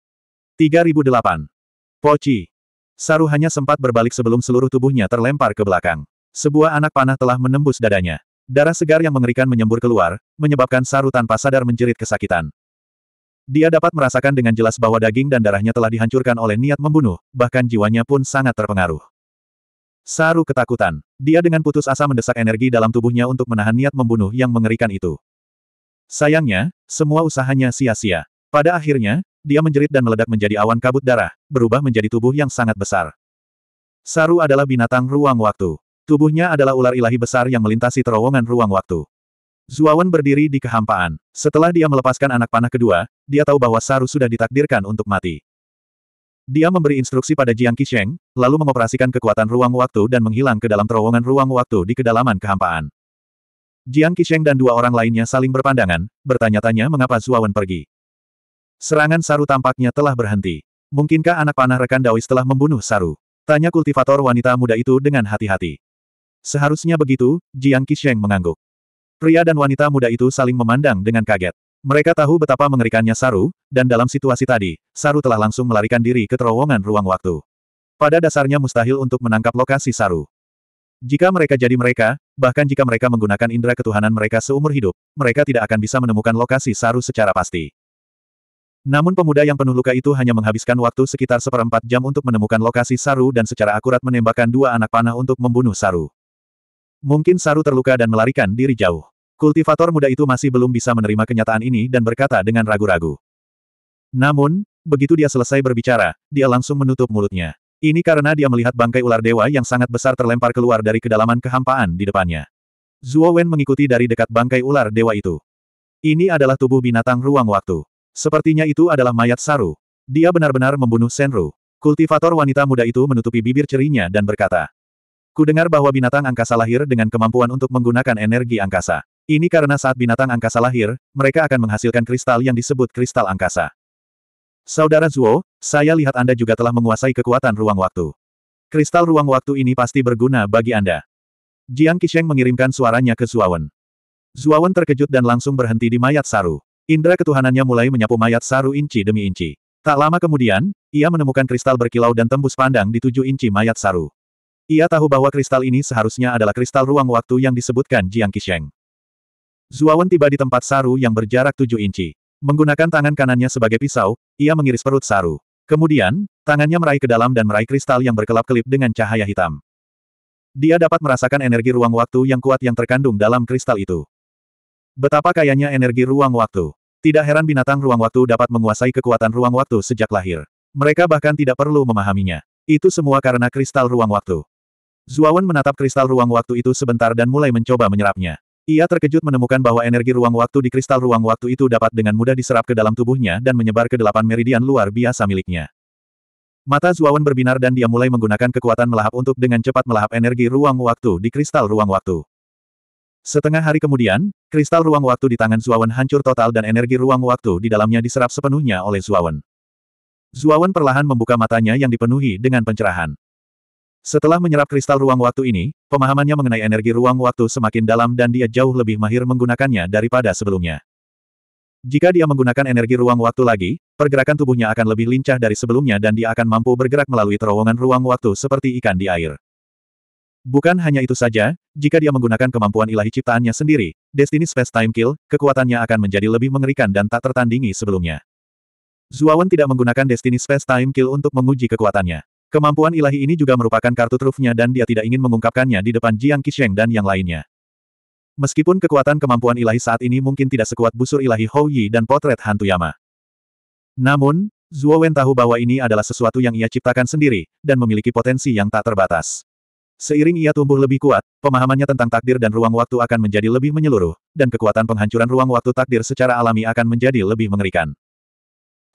3008. Poci. Saru hanya sempat berbalik sebelum seluruh tubuhnya terlempar ke belakang. Sebuah anak panah telah menembus dadanya. Darah segar yang mengerikan menyembur keluar, menyebabkan Saru tanpa sadar menjerit kesakitan. Dia dapat merasakan dengan jelas bahwa daging dan darahnya telah dihancurkan oleh niat membunuh, bahkan jiwanya pun sangat terpengaruh. Saru ketakutan. Dia dengan putus asa mendesak energi dalam tubuhnya untuk menahan niat membunuh yang mengerikan itu. Sayangnya, semua usahanya sia-sia. Pada akhirnya, dia menjerit dan meledak menjadi awan kabut darah, berubah menjadi tubuh yang sangat besar. Saru adalah binatang ruang waktu. Tubuhnya adalah ular ilahi besar yang melintasi terowongan ruang waktu. Zuawan berdiri di kehampaan. Setelah dia melepaskan anak panah kedua, dia tahu bahwa Saru sudah ditakdirkan untuk mati. Dia memberi instruksi pada Jiang Qisheng, lalu mengoperasikan kekuatan ruang waktu dan menghilang ke dalam terowongan ruang waktu di kedalaman kehampaan. Jiang Qisheng dan dua orang lainnya saling berpandangan, bertanya-tanya mengapa Zuawan pergi. Serangan Saru tampaknya telah berhenti. Mungkinkah anak panah rekan Daois telah membunuh Saru? Tanya kultivator wanita muda itu dengan hati-hati. Seharusnya begitu, Jiang Qisheng mengangguk. Pria dan wanita muda itu saling memandang dengan kaget. Mereka tahu betapa mengerikannya Saru, dan dalam situasi tadi, Saru telah langsung melarikan diri ke terowongan ruang waktu. Pada dasarnya mustahil untuk menangkap lokasi Saru. Jika mereka jadi mereka, bahkan jika mereka menggunakan indera ketuhanan mereka seumur hidup, mereka tidak akan bisa menemukan lokasi Saru secara pasti. Namun pemuda yang penuh luka itu hanya menghabiskan waktu sekitar seperempat jam untuk menemukan lokasi Saru dan secara akurat menembakkan dua anak panah untuk membunuh Saru. Mungkin Saru terluka dan melarikan diri jauh. Kultivator muda itu masih belum bisa menerima kenyataan ini dan berkata dengan ragu-ragu. Namun, begitu dia selesai berbicara, dia langsung menutup mulutnya. Ini karena dia melihat bangkai ular dewa yang sangat besar terlempar keluar dari kedalaman kehampaan di depannya. Zuo Wen mengikuti dari dekat bangkai ular dewa itu. Ini adalah tubuh binatang ruang waktu. Sepertinya itu adalah mayat Saru. Dia benar-benar membunuh Senru. Kultivator wanita muda itu menutupi bibir cerinya dan berkata, Kudengar bahwa binatang angkasa lahir dengan kemampuan untuk menggunakan energi angkasa. Ini karena saat binatang angkasa lahir, mereka akan menghasilkan kristal yang disebut kristal angkasa. Saudara Zuo, saya lihat Anda juga telah menguasai kekuatan ruang waktu. Kristal ruang waktu ini pasti berguna bagi Anda. Jiang Qisheng mengirimkan suaranya ke Zuawan. Zuawan terkejut dan langsung berhenti di mayat Saru. Indra ketuhanannya mulai menyapu mayat Saru inci demi inci. Tak lama kemudian, ia menemukan kristal berkilau dan tembus pandang di tujuh inci mayat Saru. Ia tahu bahwa kristal ini seharusnya adalah kristal ruang waktu yang disebutkan Jiang Qisheng. Zuawan tiba di tempat Saru yang berjarak tujuh inci. Menggunakan tangan kanannya sebagai pisau, ia mengiris perut Saru. Kemudian, tangannya meraih ke dalam dan meraih kristal yang berkelap-kelip dengan cahaya hitam. Dia dapat merasakan energi ruang waktu yang kuat yang terkandung dalam kristal itu. Betapa kayanya energi ruang waktu. Tidak heran binatang ruang waktu dapat menguasai kekuatan ruang waktu sejak lahir. Mereka bahkan tidak perlu memahaminya. Itu semua karena kristal ruang waktu. Zuawan menatap kristal ruang waktu itu sebentar dan mulai mencoba menyerapnya. Ia terkejut menemukan bahwa energi ruang waktu di kristal ruang waktu itu dapat dengan mudah diserap ke dalam tubuhnya dan menyebar ke delapan meridian luar biasa miliknya. Mata Zuawan berbinar dan dia mulai menggunakan kekuatan melahap untuk dengan cepat melahap energi ruang waktu di kristal ruang waktu. Setengah hari kemudian, kristal ruang waktu di tangan Zuawan hancur total dan energi ruang waktu di dalamnya diserap sepenuhnya oleh Zuawan. Zuawan perlahan membuka matanya yang dipenuhi dengan pencerahan. Setelah menyerap kristal ruang waktu ini, pemahamannya mengenai energi ruang waktu semakin dalam dan dia jauh lebih mahir menggunakannya daripada sebelumnya. Jika dia menggunakan energi ruang waktu lagi, pergerakan tubuhnya akan lebih lincah dari sebelumnya dan dia akan mampu bergerak melalui terowongan ruang waktu seperti ikan di air. Bukan hanya itu saja, jika dia menggunakan kemampuan ilahi ciptaannya sendiri, Destiny Space Time Kill, kekuatannya akan menjadi lebih mengerikan dan tak tertandingi sebelumnya. Zuawan tidak menggunakan Destiny Space Time Kill untuk menguji kekuatannya. Kemampuan ilahi ini juga merupakan kartu trufnya dan dia tidak ingin mengungkapkannya di depan Jiang Qisheng dan yang lainnya. Meskipun kekuatan kemampuan ilahi saat ini mungkin tidak sekuat busur ilahi Hou Yi dan potret hantu Yama. Namun, Zhuo Wen tahu bahwa ini adalah sesuatu yang ia ciptakan sendiri, dan memiliki potensi yang tak terbatas. Seiring ia tumbuh lebih kuat, pemahamannya tentang takdir dan ruang waktu akan menjadi lebih menyeluruh, dan kekuatan penghancuran ruang waktu takdir secara alami akan menjadi lebih mengerikan.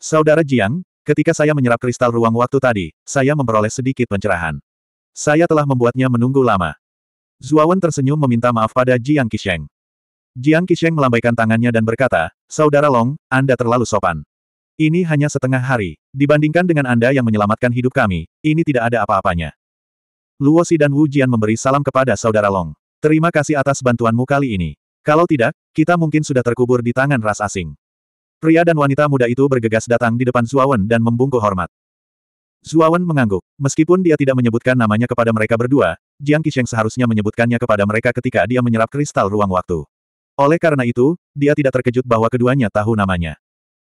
Saudara Jiang, Ketika saya menyerap kristal ruang waktu tadi, saya memperoleh sedikit pencerahan. Saya telah membuatnya menunggu lama. Zuawan tersenyum meminta maaf pada Jiang Qisheng. Jiang Qisheng melambaikan tangannya dan berkata, Saudara Long, Anda terlalu sopan. Ini hanya setengah hari. Dibandingkan dengan Anda yang menyelamatkan hidup kami, ini tidak ada apa-apanya. Luo Si dan Wu Jian memberi salam kepada Saudara Long. Terima kasih atas bantuanmu kali ini. Kalau tidak, kita mungkin sudah terkubur di tangan ras asing. Pria dan wanita muda itu bergegas datang di depan Zuawan dan membungkuk hormat. Zuawan mengangguk. Meskipun dia tidak menyebutkan namanya kepada mereka berdua, Jiang Qisheng seharusnya menyebutkannya kepada mereka ketika dia menyerap kristal ruang waktu. Oleh karena itu, dia tidak terkejut bahwa keduanya tahu namanya.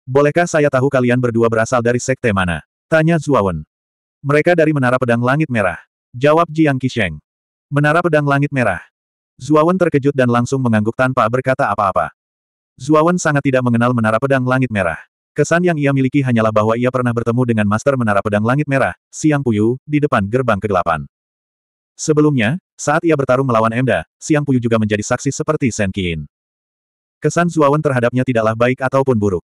Bolehkah saya tahu kalian berdua berasal dari sekte mana? Tanya Zuawan. Mereka dari Menara Pedang Langit Merah. Jawab Jiang Qisheng. Menara Pedang Langit Merah. Zuawan terkejut dan langsung mengangguk tanpa berkata apa-apa. Zuawan sangat tidak mengenal Menara Pedang Langit Merah. Kesan yang ia miliki hanyalah bahwa ia pernah bertemu dengan Master Menara Pedang Langit Merah, Siang Puyu, di depan gerbang kegelapan. Sebelumnya, saat ia bertarung melawan Emda, Siang Puyu juga menjadi saksi seperti Sen Kiin. Kesan Zuawan terhadapnya tidaklah baik ataupun buruk.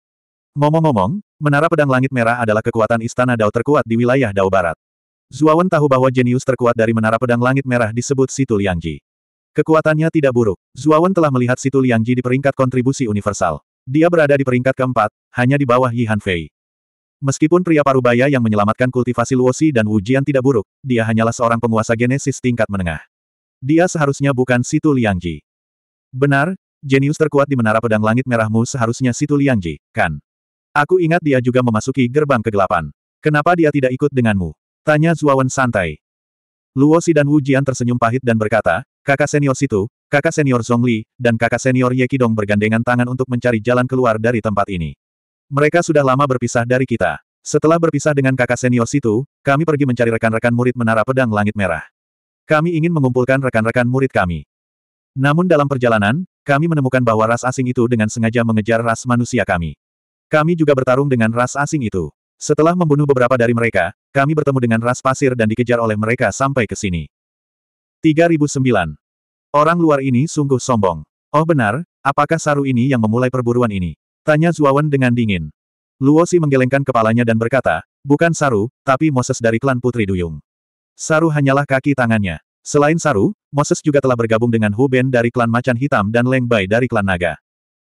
Ngomong-ngomong, Menara Pedang Langit Merah adalah kekuatan istana Dao terkuat di wilayah Dao Barat. Zuawan tahu bahwa jenius terkuat dari Menara Pedang Langit Merah disebut Situ Liangji. Kekuatannya tidak buruk. Zuawan telah melihat situ Liangji di peringkat kontribusi universal. Dia berada di peringkat keempat, hanya di bawah Yi Fei. Meskipun pria parubaya yang menyelamatkan kultivasi Luosi dan Wujian tidak buruk, dia hanyalah seorang penguasa genesis tingkat menengah. Dia seharusnya bukan Situ Liangji. Benar, jenius terkuat di Menara Pedang Langit Merahmu seharusnya Situ Liangji, kan? Aku ingat dia juga memasuki gerbang kegelapan. Kenapa dia tidak ikut denganmu? Tanya Zuawan santai. Luosi dan Wujian tersenyum pahit dan berkata, Kakak senior Situ, kakak senior Zhongli, dan kakak senior Ye Qidong bergandengan tangan untuk mencari jalan keluar dari tempat ini. Mereka sudah lama berpisah dari kita. Setelah berpisah dengan kakak senior Situ, kami pergi mencari rekan-rekan murid Menara Pedang Langit Merah. Kami ingin mengumpulkan rekan-rekan murid kami. Namun dalam perjalanan, kami menemukan bahwa ras asing itu dengan sengaja mengejar ras manusia kami. Kami juga bertarung dengan ras asing itu. Setelah membunuh beberapa dari mereka, kami bertemu dengan ras pasir dan dikejar oleh mereka sampai ke sini. 3009. Orang luar ini sungguh sombong. Oh benar, apakah Saru ini yang memulai perburuan ini? Tanya Zuawan dengan dingin. Luosi menggelengkan kepalanya dan berkata, bukan Saru, tapi Moses dari klan Putri Duyung. Saru hanyalah kaki tangannya. Selain Saru, Moses juga telah bergabung dengan Huben dari klan Macan Hitam dan Leng Bai dari klan Naga.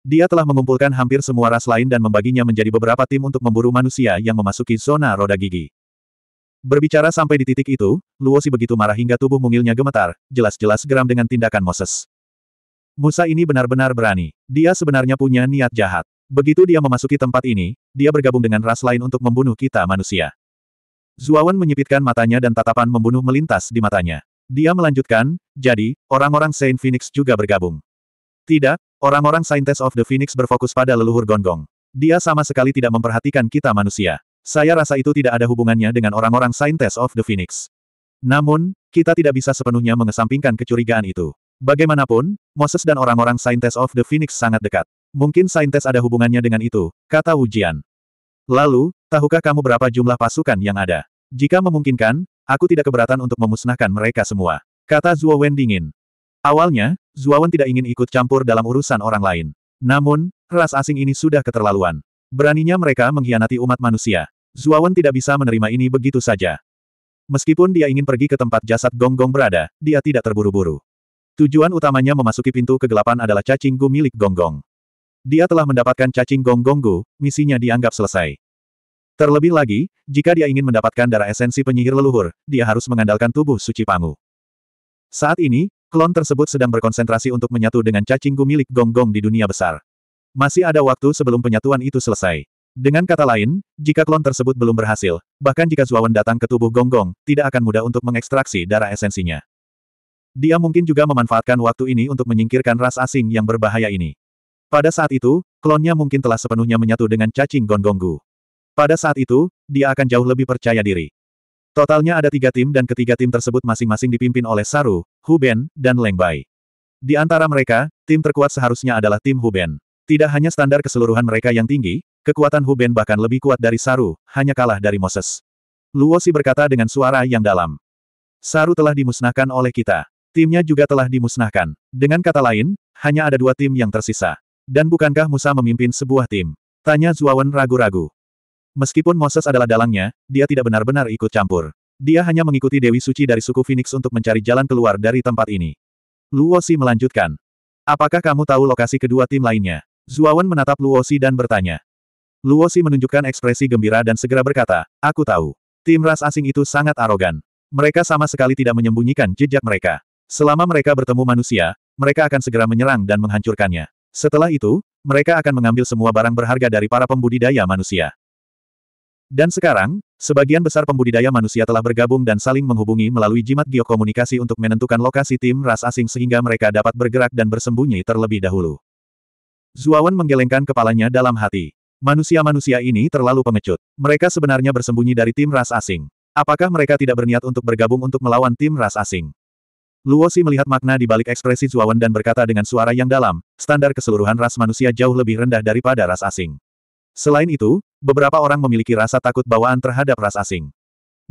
Dia telah mengumpulkan hampir semua ras lain dan membaginya menjadi beberapa tim untuk memburu manusia yang memasuki zona roda gigi. Berbicara sampai di titik itu, Luosi begitu marah hingga tubuh mungilnya gemetar, jelas-jelas geram dengan tindakan Moses. Musa ini benar-benar berani. Dia sebenarnya punya niat jahat. Begitu dia memasuki tempat ini, dia bergabung dengan ras lain untuk membunuh kita manusia. Zuawan menyipitkan matanya dan tatapan membunuh melintas di matanya. Dia melanjutkan, jadi, orang-orang Saint Phoenix juga bergabung. Tidak, orang-orang Saintes of the Phoenix berfokus pada leluhur gonggong. Dia sama sekali tidak memperhatikan kita manusia. Saya rasa itu tidak ada hubungannya dengan orang-orang Scientist of the Phoenix. Namun, kita tidak bisa sepenuhnya mengesampingkan kecurigaan itu. Bagaimanapun, Moses dan orang-orang Scientist of the Phoenix sangat dekat. Mungkin Scientist ada hubungannya dengan itu, kata Wujian. Lalu, tahukah kamu berapa jumlah pasukan yang ada? Jika memungkinkan, aku tidak keberatan untuk memusnahkan mereka semua. Kata Zuo Wen dingin. Awalnya, Zuo Wen tidak ingin ikut campur dalam urusan orang lain. Namun, ras asing ini sudah keterlaluan. Beraninya mereka mengkhianati umat manusia. Zuawan tidak bisa menerima ini begitu saja. Meskipun dia ingin pergi ke tempat jasad Gonggong -gong berada, dia tidak terburu-buru. Tujuan utamanya memasuki pintu kegelapan adalah cacing gu milik Gonggong. -gong. Dia telah mendapatkan cacing Gonggong gu, misinya dianggap selesai. Terlebih lagi, jika dia ingin mendapatkan darah esensi penyihir leluhur, dia harus mengandalkan tubuh suci Pangu. Saat ini, klon tersebut sedang berkonsentrasi untuk menyatu dengan cacing gu milik Gonggong -gong di dunia besar. Masih ada waktu sebelum penyatuan itu selesai. Dengan kata lain, jika klon tersebut belum berhasil, bahkan jika Zuawan datang ke tubuh Gonggong, -gong, tidak akan mudah untuk mengekstraksi darah esensinya. Dia mungkin juga memanfaatkan waktu ini untuk menyingkirkan ras asing yang berbahaya ini. Pada saat itu, klonnya mungkin telah sepenuhnya menyatu dengan cacing Gonggonggu. Pada saat itu, dia akan jauh lebih percaya diri. Totalnya ada tiga tim dan ketiga tim tersebut masing-masing dipimpin oleh Saru, Huben, dan Lengbai. Di antara mereka, tim terkuat seharusnya adalah tim Huben. Tidak hanya standar keseluruhan mereka yang tinggi, Kekuatan Huben bahkan lebih kuat dari Saru, hanya kalah dari Moses. Luosi berkata dengan suara yang dalam. Saru telah dimusnahkan oleh kita. Timnya juga telah dimusnahkan. Dengan kata lain, hanya ada dua tim yang tersisa. Dan bukankah Musa memimpin sebuah tim? Tanya Zuawan ragu-ragu. Meskipun Moses adalah dalangnya, dia tidak benar-benar ikut campur. Dia hanya mengikuti Dewi Suci dari suku Phoenix untuk mencari jalan keluar dari tempat ini. Luosi melanjutkan. Apakah kamu tahu lokasi kedua tim lainnya? Zuawan menatap Luosi dan bertanya. Luosi menunjukkan ekspresi gembira dan segera berkata, Aku tahu. Tim ras asing itu sangat arogan. Mereka sama sekali tidak menyembunyikan jejak mereka. Selama mereka bertemu manusia, mereka akan segera menyerang dan menghancurkannya. Setelah itu, mereka akan mengambil semua barang berharga dari para pembudidaya manusia. Dan sekarang, sebagian besar pembudidaya manusia telah bergabung dan saling menghubungi melalui jimat geokomunikasi untuk menentukan lokasi tim ras asing sehingga mereka dapat bergerak dan bersembunyi terlebih dahulu. Zuawan menggelengkan kepalanya dalam hati. Manusia-manusia ini terlalu pengecut. Mereka sebenarnya bersembunyi dari tim ras asing. Apakah mereka tidak berniat untuk bergabung untuk melawan tim ras asing? Luosi melihat makna di balik ekspresi Zuawan dan berkata dengan suara yang dalam, standar keseluruhan ras manusia jauh lebih rendah daripada ras asing. Selain itu, beberapa orang memiliki rasa takut bawaan terhadap ras asing.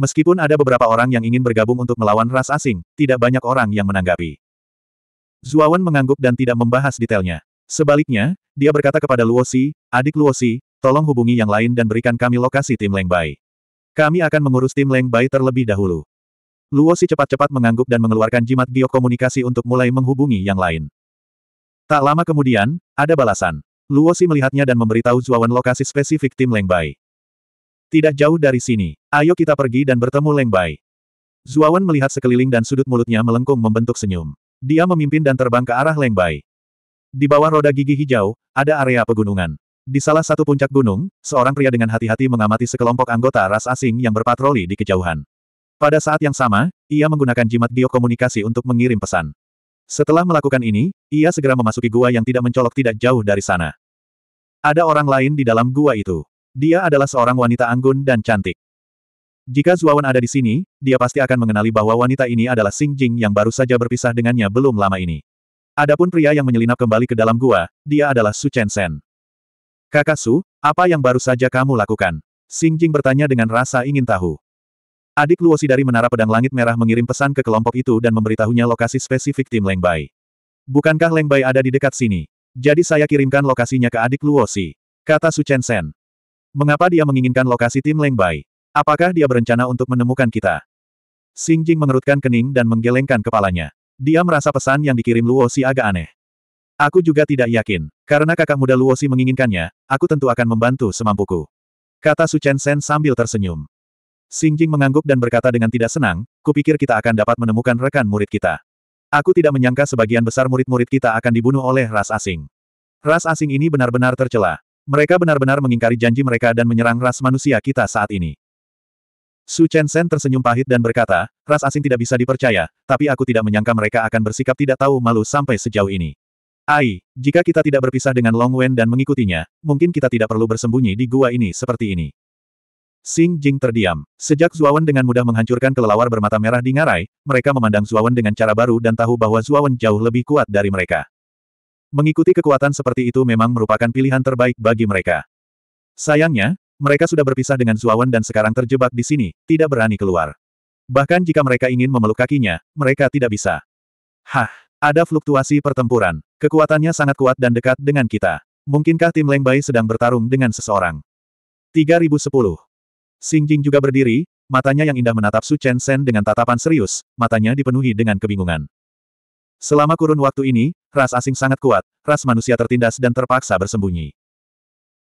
Meskipun ada beberapa orang yang ingin bergabung untuk melawan ras asing, tidak banyak orang yang menanggapi. Zuawan mengangguk dan tidak membahas detailnya. Sebaliknya, dia berkata kepada Luosi, adik Luosi, tolong hubungi yang lain dan berikan kami lokasi tim Leng Bai. Kami akan mengurus tim Leng Bai terlebih dahulu. Luosi cepat-cepat mengangguk dan mengeluarkan jimat giok untuk mulai menghubungi yang lain. Tak lama kemudian, ada balasan. Luosi melihatnya dan memberitahu Zuawan lokasi spesifik tim Leng Bai. Tidak jauh dari sini, ayo kita pergi dan bertemu Leng Bai. Zuawan melihat sekeliling dan sudut mulutnya melengkung membentuk senyum. Dia memimpin dan terbang ke arah Leng Bai. Di bawah roda gigi hijau, ada area pegunungan. Di salah satu puncak gunung, seorang pria dengan hati-hati mengamati sekelompok anggota ras asing yang berpatroli di kejauhan. Pada saat yang sama, ia menggunakan jimat biokomunikasi untuk mengirim pesan. Setelah melakukan ini, ia segera memasuki gua yang tidak mencolok tidak jauh dari sana. Ada orang lain di dalam gua itu. Dia adalah seorang wanita anggun dan cantik. Jika Zuawan ada di sini, dia pasti akan mengenali bahwa wanita ini adalah Xing Jing yang baru saja berpisah dengannya belum lama ini. Adapun pria yang menyelinap kembali ke dalam gua, dia adalah Su Chen Sen. Kakak Su, apa yang baru saja kamu lakukan? Xing Jing bertanya dengan rasa ingin tahu. Adik Luosi dari Menara Pedang Langit Merah mengirim pesan ke kelompok itu dan memberitahunya lokasi spesifik tim Leng Bai. Bukankah Leng Bai ada di dekat sini? Jadi saya kirimkan lokasinya ke adik Luosi. Kata Su Chen Sen. Mengapa dia menginginkan lokasi tim Leng Bai? Apakah dia berencana untuk menemukan kita? Xing Jing mengerutkan kening dan menggelengkan kepalanya. Dia merasa pesan yang dikirim Luosi agak aneh. Aku juga tidak yakin. Karena kakak muda Luosi menginginkannya, aku tentu akan membantu semampuku. Kata Su Chen Sen sambil tersenyum. Xing Jing mengangguk dan berkata dengan tidak senang, kupikir kita akan dapat menemukan rekan murid kita. Aku tidak menyangka sebagian besar murid-murid kita akan dibunuh oleh ras asing. Ras asing ini benar-benar tercela. Mereka benar-benar mengingkari janji mereka dan menyerang ras manusia kita saat ini. Su Chen Sen tersenyum pahit dan berkata, ras asing tidak bisa dipercaya, tapi aku tidak menyangka mereka akan bersikap tidak tahu malu sampai sejauh ini. Ai, jika kita tidak berpisah dengan Long Wen dan mengikutinya, mungkin kita tidak perlu bersembunyi di gua ini seperti ini. Xing Jing terdiam. Sejak Zuawan dengan mudah menghancurkan kelelawar bermata merah di ngarai, mereka memandang Zuawan dengan cara baru dan tahu bahwa Zuawan jauh lebih kuat dari mereka. Mengikuti kekuatan seperti itu memang merupakan pilihan terbaik bagi mereka. Sayangnya, mereka sudah berpisah dengan Zuawan dan sekarang terjebak di sini, tidak berani keluar. Bahkan jika mereka ingin memeluk kakinya, mereka tidak bisa. Hah, ada fluktuasi pertempuran. Kekuatannya sangat kuat dan dekat dengan kita. Mungkinkah tim Leng Bai sedang bertarung dengan seseorang? 3010. Xing Jing juga berdiri, matanya yang indah menatap Su Chen Shen dengan tatapan serius, matanya dipenuhi dengan kebingungan. Selama kurun waktu ini, ras asing sangat kuat, ras manusia tertindas dan terpaksa bersembunyi.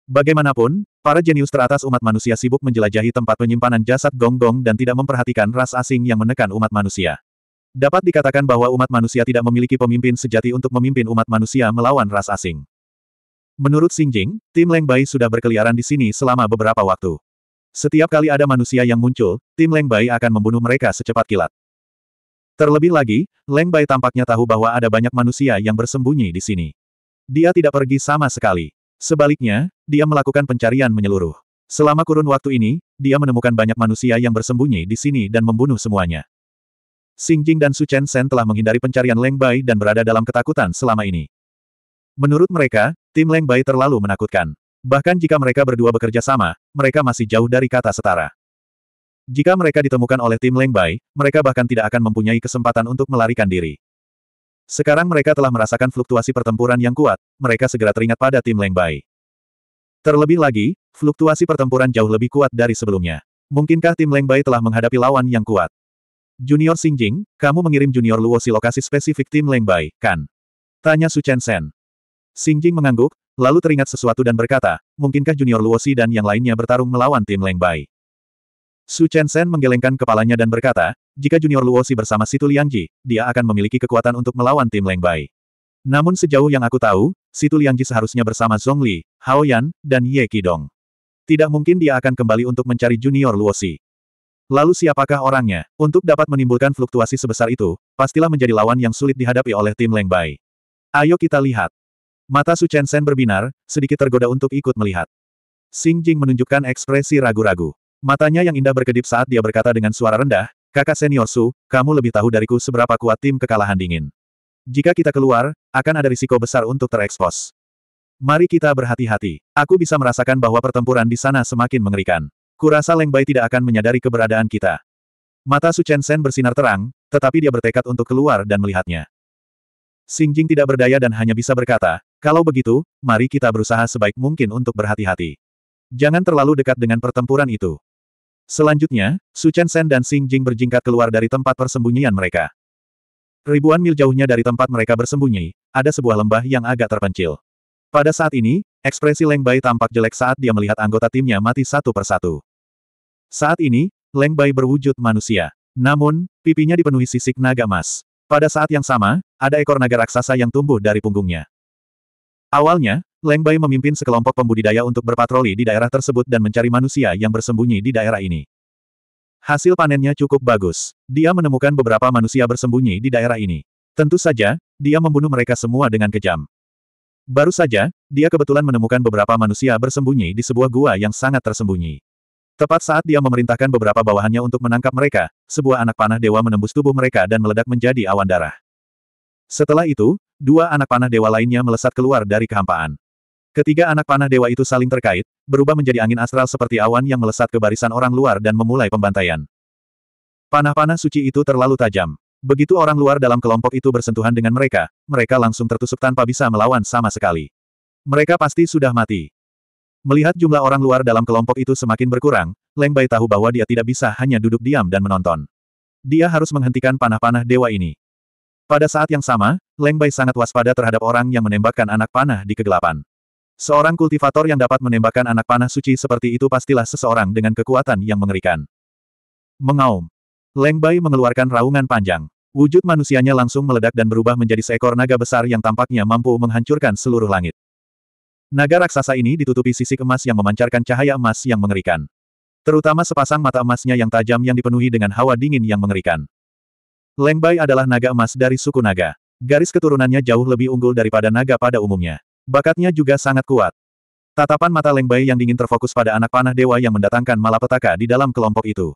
Bagaimanapun, para jenius teratas umat manusia sibuk menjelajahi tempat penyimpanan jasad gonggong -gong dan tidak memperhatikan ras asing yang menekan umat manusia. Dapat dikatakan bahwa umat manusia tidak memiliki pemimpin sejati untuk memimpin umat manusia melawan ras asing. Menurut Xing Jing, tim Leng Bai sudah berkeliaran di sini selama beberapa waktu. Setiap kali ada manusia yang muncul, tim Leng Bai akan membunuh mereka secepat kilat. Terlebih lagi, Leng Bai tampaknya tahu bahwa ada banyak manusia yang bersembunyi di sini. Dia tidak pergi sama sekali. Sebaliknya, dia melakukan pencarian menyeluruh. Selama kurun waktu ini, dia menemukan banyak manusia yang bersembunyi di sini dan membunuh semuanya. Xing Jing dan Su Chen Sen telah menghindari pencarian Leng Bai dan berada dalam ketakutan selama ini. Menurut mereka, tim Leng Bai terlalu menakutkan. Bahkan jika mereka berdua bekerja sama, mereka masih jauh dari kata setara. Jika mereka ditemukan oleh tim Leng Bai, mereka bahkan tidak akan mempunyai kesempatan untuk melarikan diri. Sekarang mereka telah merasakan fluktuasi pertempuran yang kuat, mereka segera teringat pada tim Leng Bai. Terlebih lagi, fluktuasi pertempuran jauh lebih kuat dari sebelumnya. Mungkinkah tim Leng Bai telah menghadapi lawan yang kuat? Junior Xing Jing, kamu mengirim Junior Luo si lokasi spesifik tim Leng Bai, kan? Tanya Su Chen Sen. Jing mengangguk, lalu teringat sesuatu dan berkata, mungkinkah Junior Luo si dan yang lainnya bertarung melawan tim Leng Bai? Su Chen Shen menggelengkan kepalanya dan berkata, jika Junior Luosi bersama Situ Liangji, dia akan memiliki kekuatan untuk melawan tim Leng Bai. Namun sejauh yang aku tahu, Situ Liangji seharusnya bersama Zhongli, Hao Yan, dan Ye Qidong. Tidak mungkin dia akan kembali untuk mencari Junior Luosi. Lalu siapakah orangnya? Untuk dapat menimbulkan fluktuasi sebesar itu, pastilah menjadi lawan yang sulit dihadapi oleh tim Leng Bai. Ayo kita lihat. Mata Su Chen Sen berbinar, sedikit tergoda untuk ikut melihat. Xing Jing menunjukkan ekspresi ragu-ragu. Matanya yang indah berkedip saat dia berkata dengan suara rendah, Kakak senior Su, kamu lebih tahu dariku seberapa kuat tim kekalahan dingin. Jika kita keluar, akan ada risiko besar untuk terekspos. Mari kita berhati-hati. Aku bisa merasakan bahwa pertempuran di sana semakin mengerikan. Kurasa Leng Bai tidak akan menyadari keberadaan kita. Mata Su Chen Sen bersinar terang, tetapi dia bertekad untuk keluar dan melihatnya. Xing Jing tidak berdaya dan hanya bisa berkata, kalau begitu, mari kita berusaha sebaik mungkin untuk berhati-hati. Jangan terlalu dekat dengan pertempuran itu. Selanjutnya, Su Chen Shen dan Xing Jing berjingkat keluar dari tempat persembunyian mereka. Ribuan mil jauhnya dari tempat mereka bersembunyi, ada sebuah lembah yang agak terpencil. Pada saat ini, ekspresi Leng Bai tampak jelek saat dia melihat anggota timnya mati satu persatu. Saat ini, Leng Bai berwujud manusia. Namun, pipinya dipenuhi sisik naga emas. Pada saat yang sama, ada ekor naga raksasa yang tumbuh dari punggungnya. Awalnya, Leng Bai memimpin sekelompok pembudidaya untuk berpatroli di daerah tersebut dan mencari manusia yang bersembunyi di daerah ini. Hasil panennya cukup bagus. Dia menemukan beberapa manusia bersembunyi di daerah ini. Tentu saja, dia membunuh mereka semua dengan kejam. Baru saja, dia kebetulan menemukan beberapa manusia bersembunyi di sebuah gua yang sangat tersembunyi. Tepat saat dia memerintahkan beberapa bawahannya untuk menangkap mereka, sebuah anak panah dewa menembus tubuh mereka dan meledak menjadi awan darah. Setelah itu, dua anak panah dewa lainnya melesat keluar dari kehampaan. Ketiga anak panah dewa itu saling terkait, berubah menjadi angin astral seperti awan yang melesat ke barisan orang luar dan memulai pembantaian. Panah-panah suci itu terlalu tajam. Begitu orang luar dalam kelompok itu bersentuhan dengan mereka, mereka langsung tertusuk tanpa bisa melawan sama sekali. Mereka pasti sudah mati. Melihat jumlah orang luar dalam kelompok itu semakin berkurang, Leng Bai tahu bahwa dia tidak bisa hanya duduk diam dan menonton. Dia harus menghentikan panah-panah dewa ini. Pada saat yang sama, Leng Bai sangat waspada terhadap orang yang menembakkan anak panah di kegelapan. Seorang kultivator yang dapat menembakkan anak panah suci seperti itu pastilah seseorang dengan kekuatan yang mengerikan. Mengaum. Leng Bai mengeluarkan raungan panjang. Wujud manusianya langsung meledak dan berubah menjadi seekor naga besar yang tampaknya mampu menghancurkan seluruh langit. Naga raksasa ini ditutupi sisik emas yang memancarkan cahaya emas yang mengerikan. Terutama sepasang mata emasnya yang tajam yang dipenuhi dengan hawa dingin yang mengerikan. Leng Bai adalah naga emas dari suku naga. Garis keturunannya jauh lebih unggul daripada naga pada umumnya. Bakatnya juga sangat kuat. Tatapan mata Lengbai yang dingin terfokus pada anak panah dewa yang mendatangkan malapetaka di dalam kelompok itu.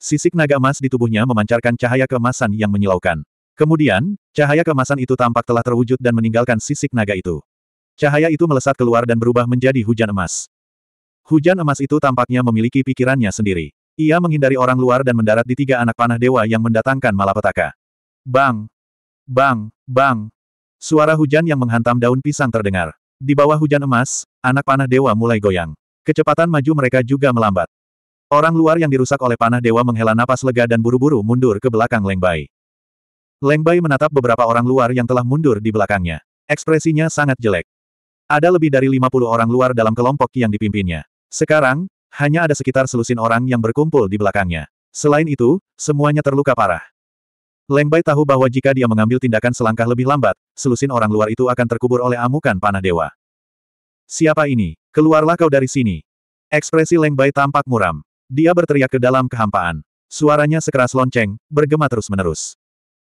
Sisik naga emas di tubuhnya memancarkan cahaya kemasan yang menyilaukan. Kemudian, cahaya kemasan itu tampak telah terwujud dan meninggalkan sisik naga itu. Cahaya itu melesat keluar dan berubah menjadi hujan emas. Hujan emas itu tampaknya memiliki pikirannya sendiri. Ia menghindari orang luar dan mendarat di tiga anak panah dewa yang mendatangkan malapetaka. Bang! Bang! Bang! Suara hujan yang menghantam daun pisang terdengar. Di bawah hujan emas, anak panah dewa mulai goyang. Kecepatan maju mereka juga melambat. Orang luar yang dirusak oleh panah dewa menghela napas lega dan buru-buru mundur ke belakang Lengbai. Lengbai menatap beberapa orang luar yang telah mundur di belakangnya. Ekspresinya sangat jelek. Ada lebih dari 50 orang luar dalam kelompok yang dipimpinnya. Sekarang, hanya ada sekitar selusin orang yang berkumpul di belakangnya. Selain itu, semuanya terluka parah. Lengbai tahu bahwa jika dia mengambil tindakan selangkah lebih lambat, selusin orang luar itu akan terkubur oleh amukan panah dewa. Siapa ini? Keluarlah kau dari sini. Ekspresi Lengbai tampak muram. Dia berteriak ke dalam kehampaan. Suaranya sekeras lonceng, bergema terus-menerus.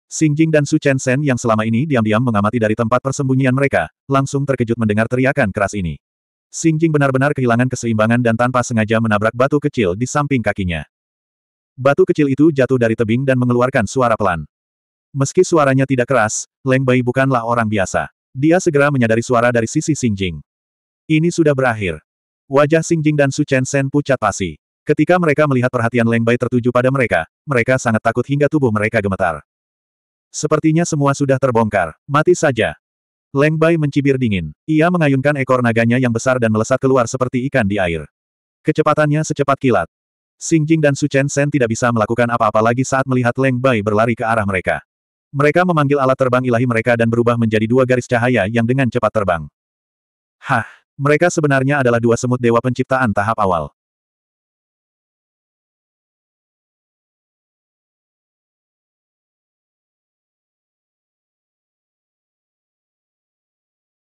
Xingjing dan Su Chen Sen yang selama ini diam-diam mengamati dari tempat persembunyian mereka, langsung terkejut mendengar teriakan keras ini. Xingjing benar-benar kehilangan keseimbangan dan tanpa sengaja menabrak batu kecil di samping kakinya. Batu kecil itu jatuh dari tebing dan mengeluarkan suara pelan. Meski suaranya tidak keras, Leng Bai bukanlah orang biasa. Dia segera menyadari suara dari sisi Xing Jing. Ini sudah berakhir. Wajah Xing Jing dan Su Chen Sen pucat pasi. Ketika mereka melihat perhatian Leng Bai tertuju pada mereka, mereka sangat takut hingga tubuh mereka gemetar. Sepertinya semua sudah terbongkar, mati saja. Leng Bai mencibir dingin. Ia mengayunkan ekor naganya yang besar dan melesat keluar seperti ikan di air. Kecepatannya secepat kilat. Xingjing dan Su Chen Sen tidak bisa melakukan apa-apa lagi saat melihat Leng Bai berlari ke arah mereka. Mereka memanggil alat terbang ilahi mereka dan berubah menjadi dua garis cahaya yang dengan cepat terbang. Hah, mereka sebenarnya adalah dua semut dewa penciptaan tahap awal.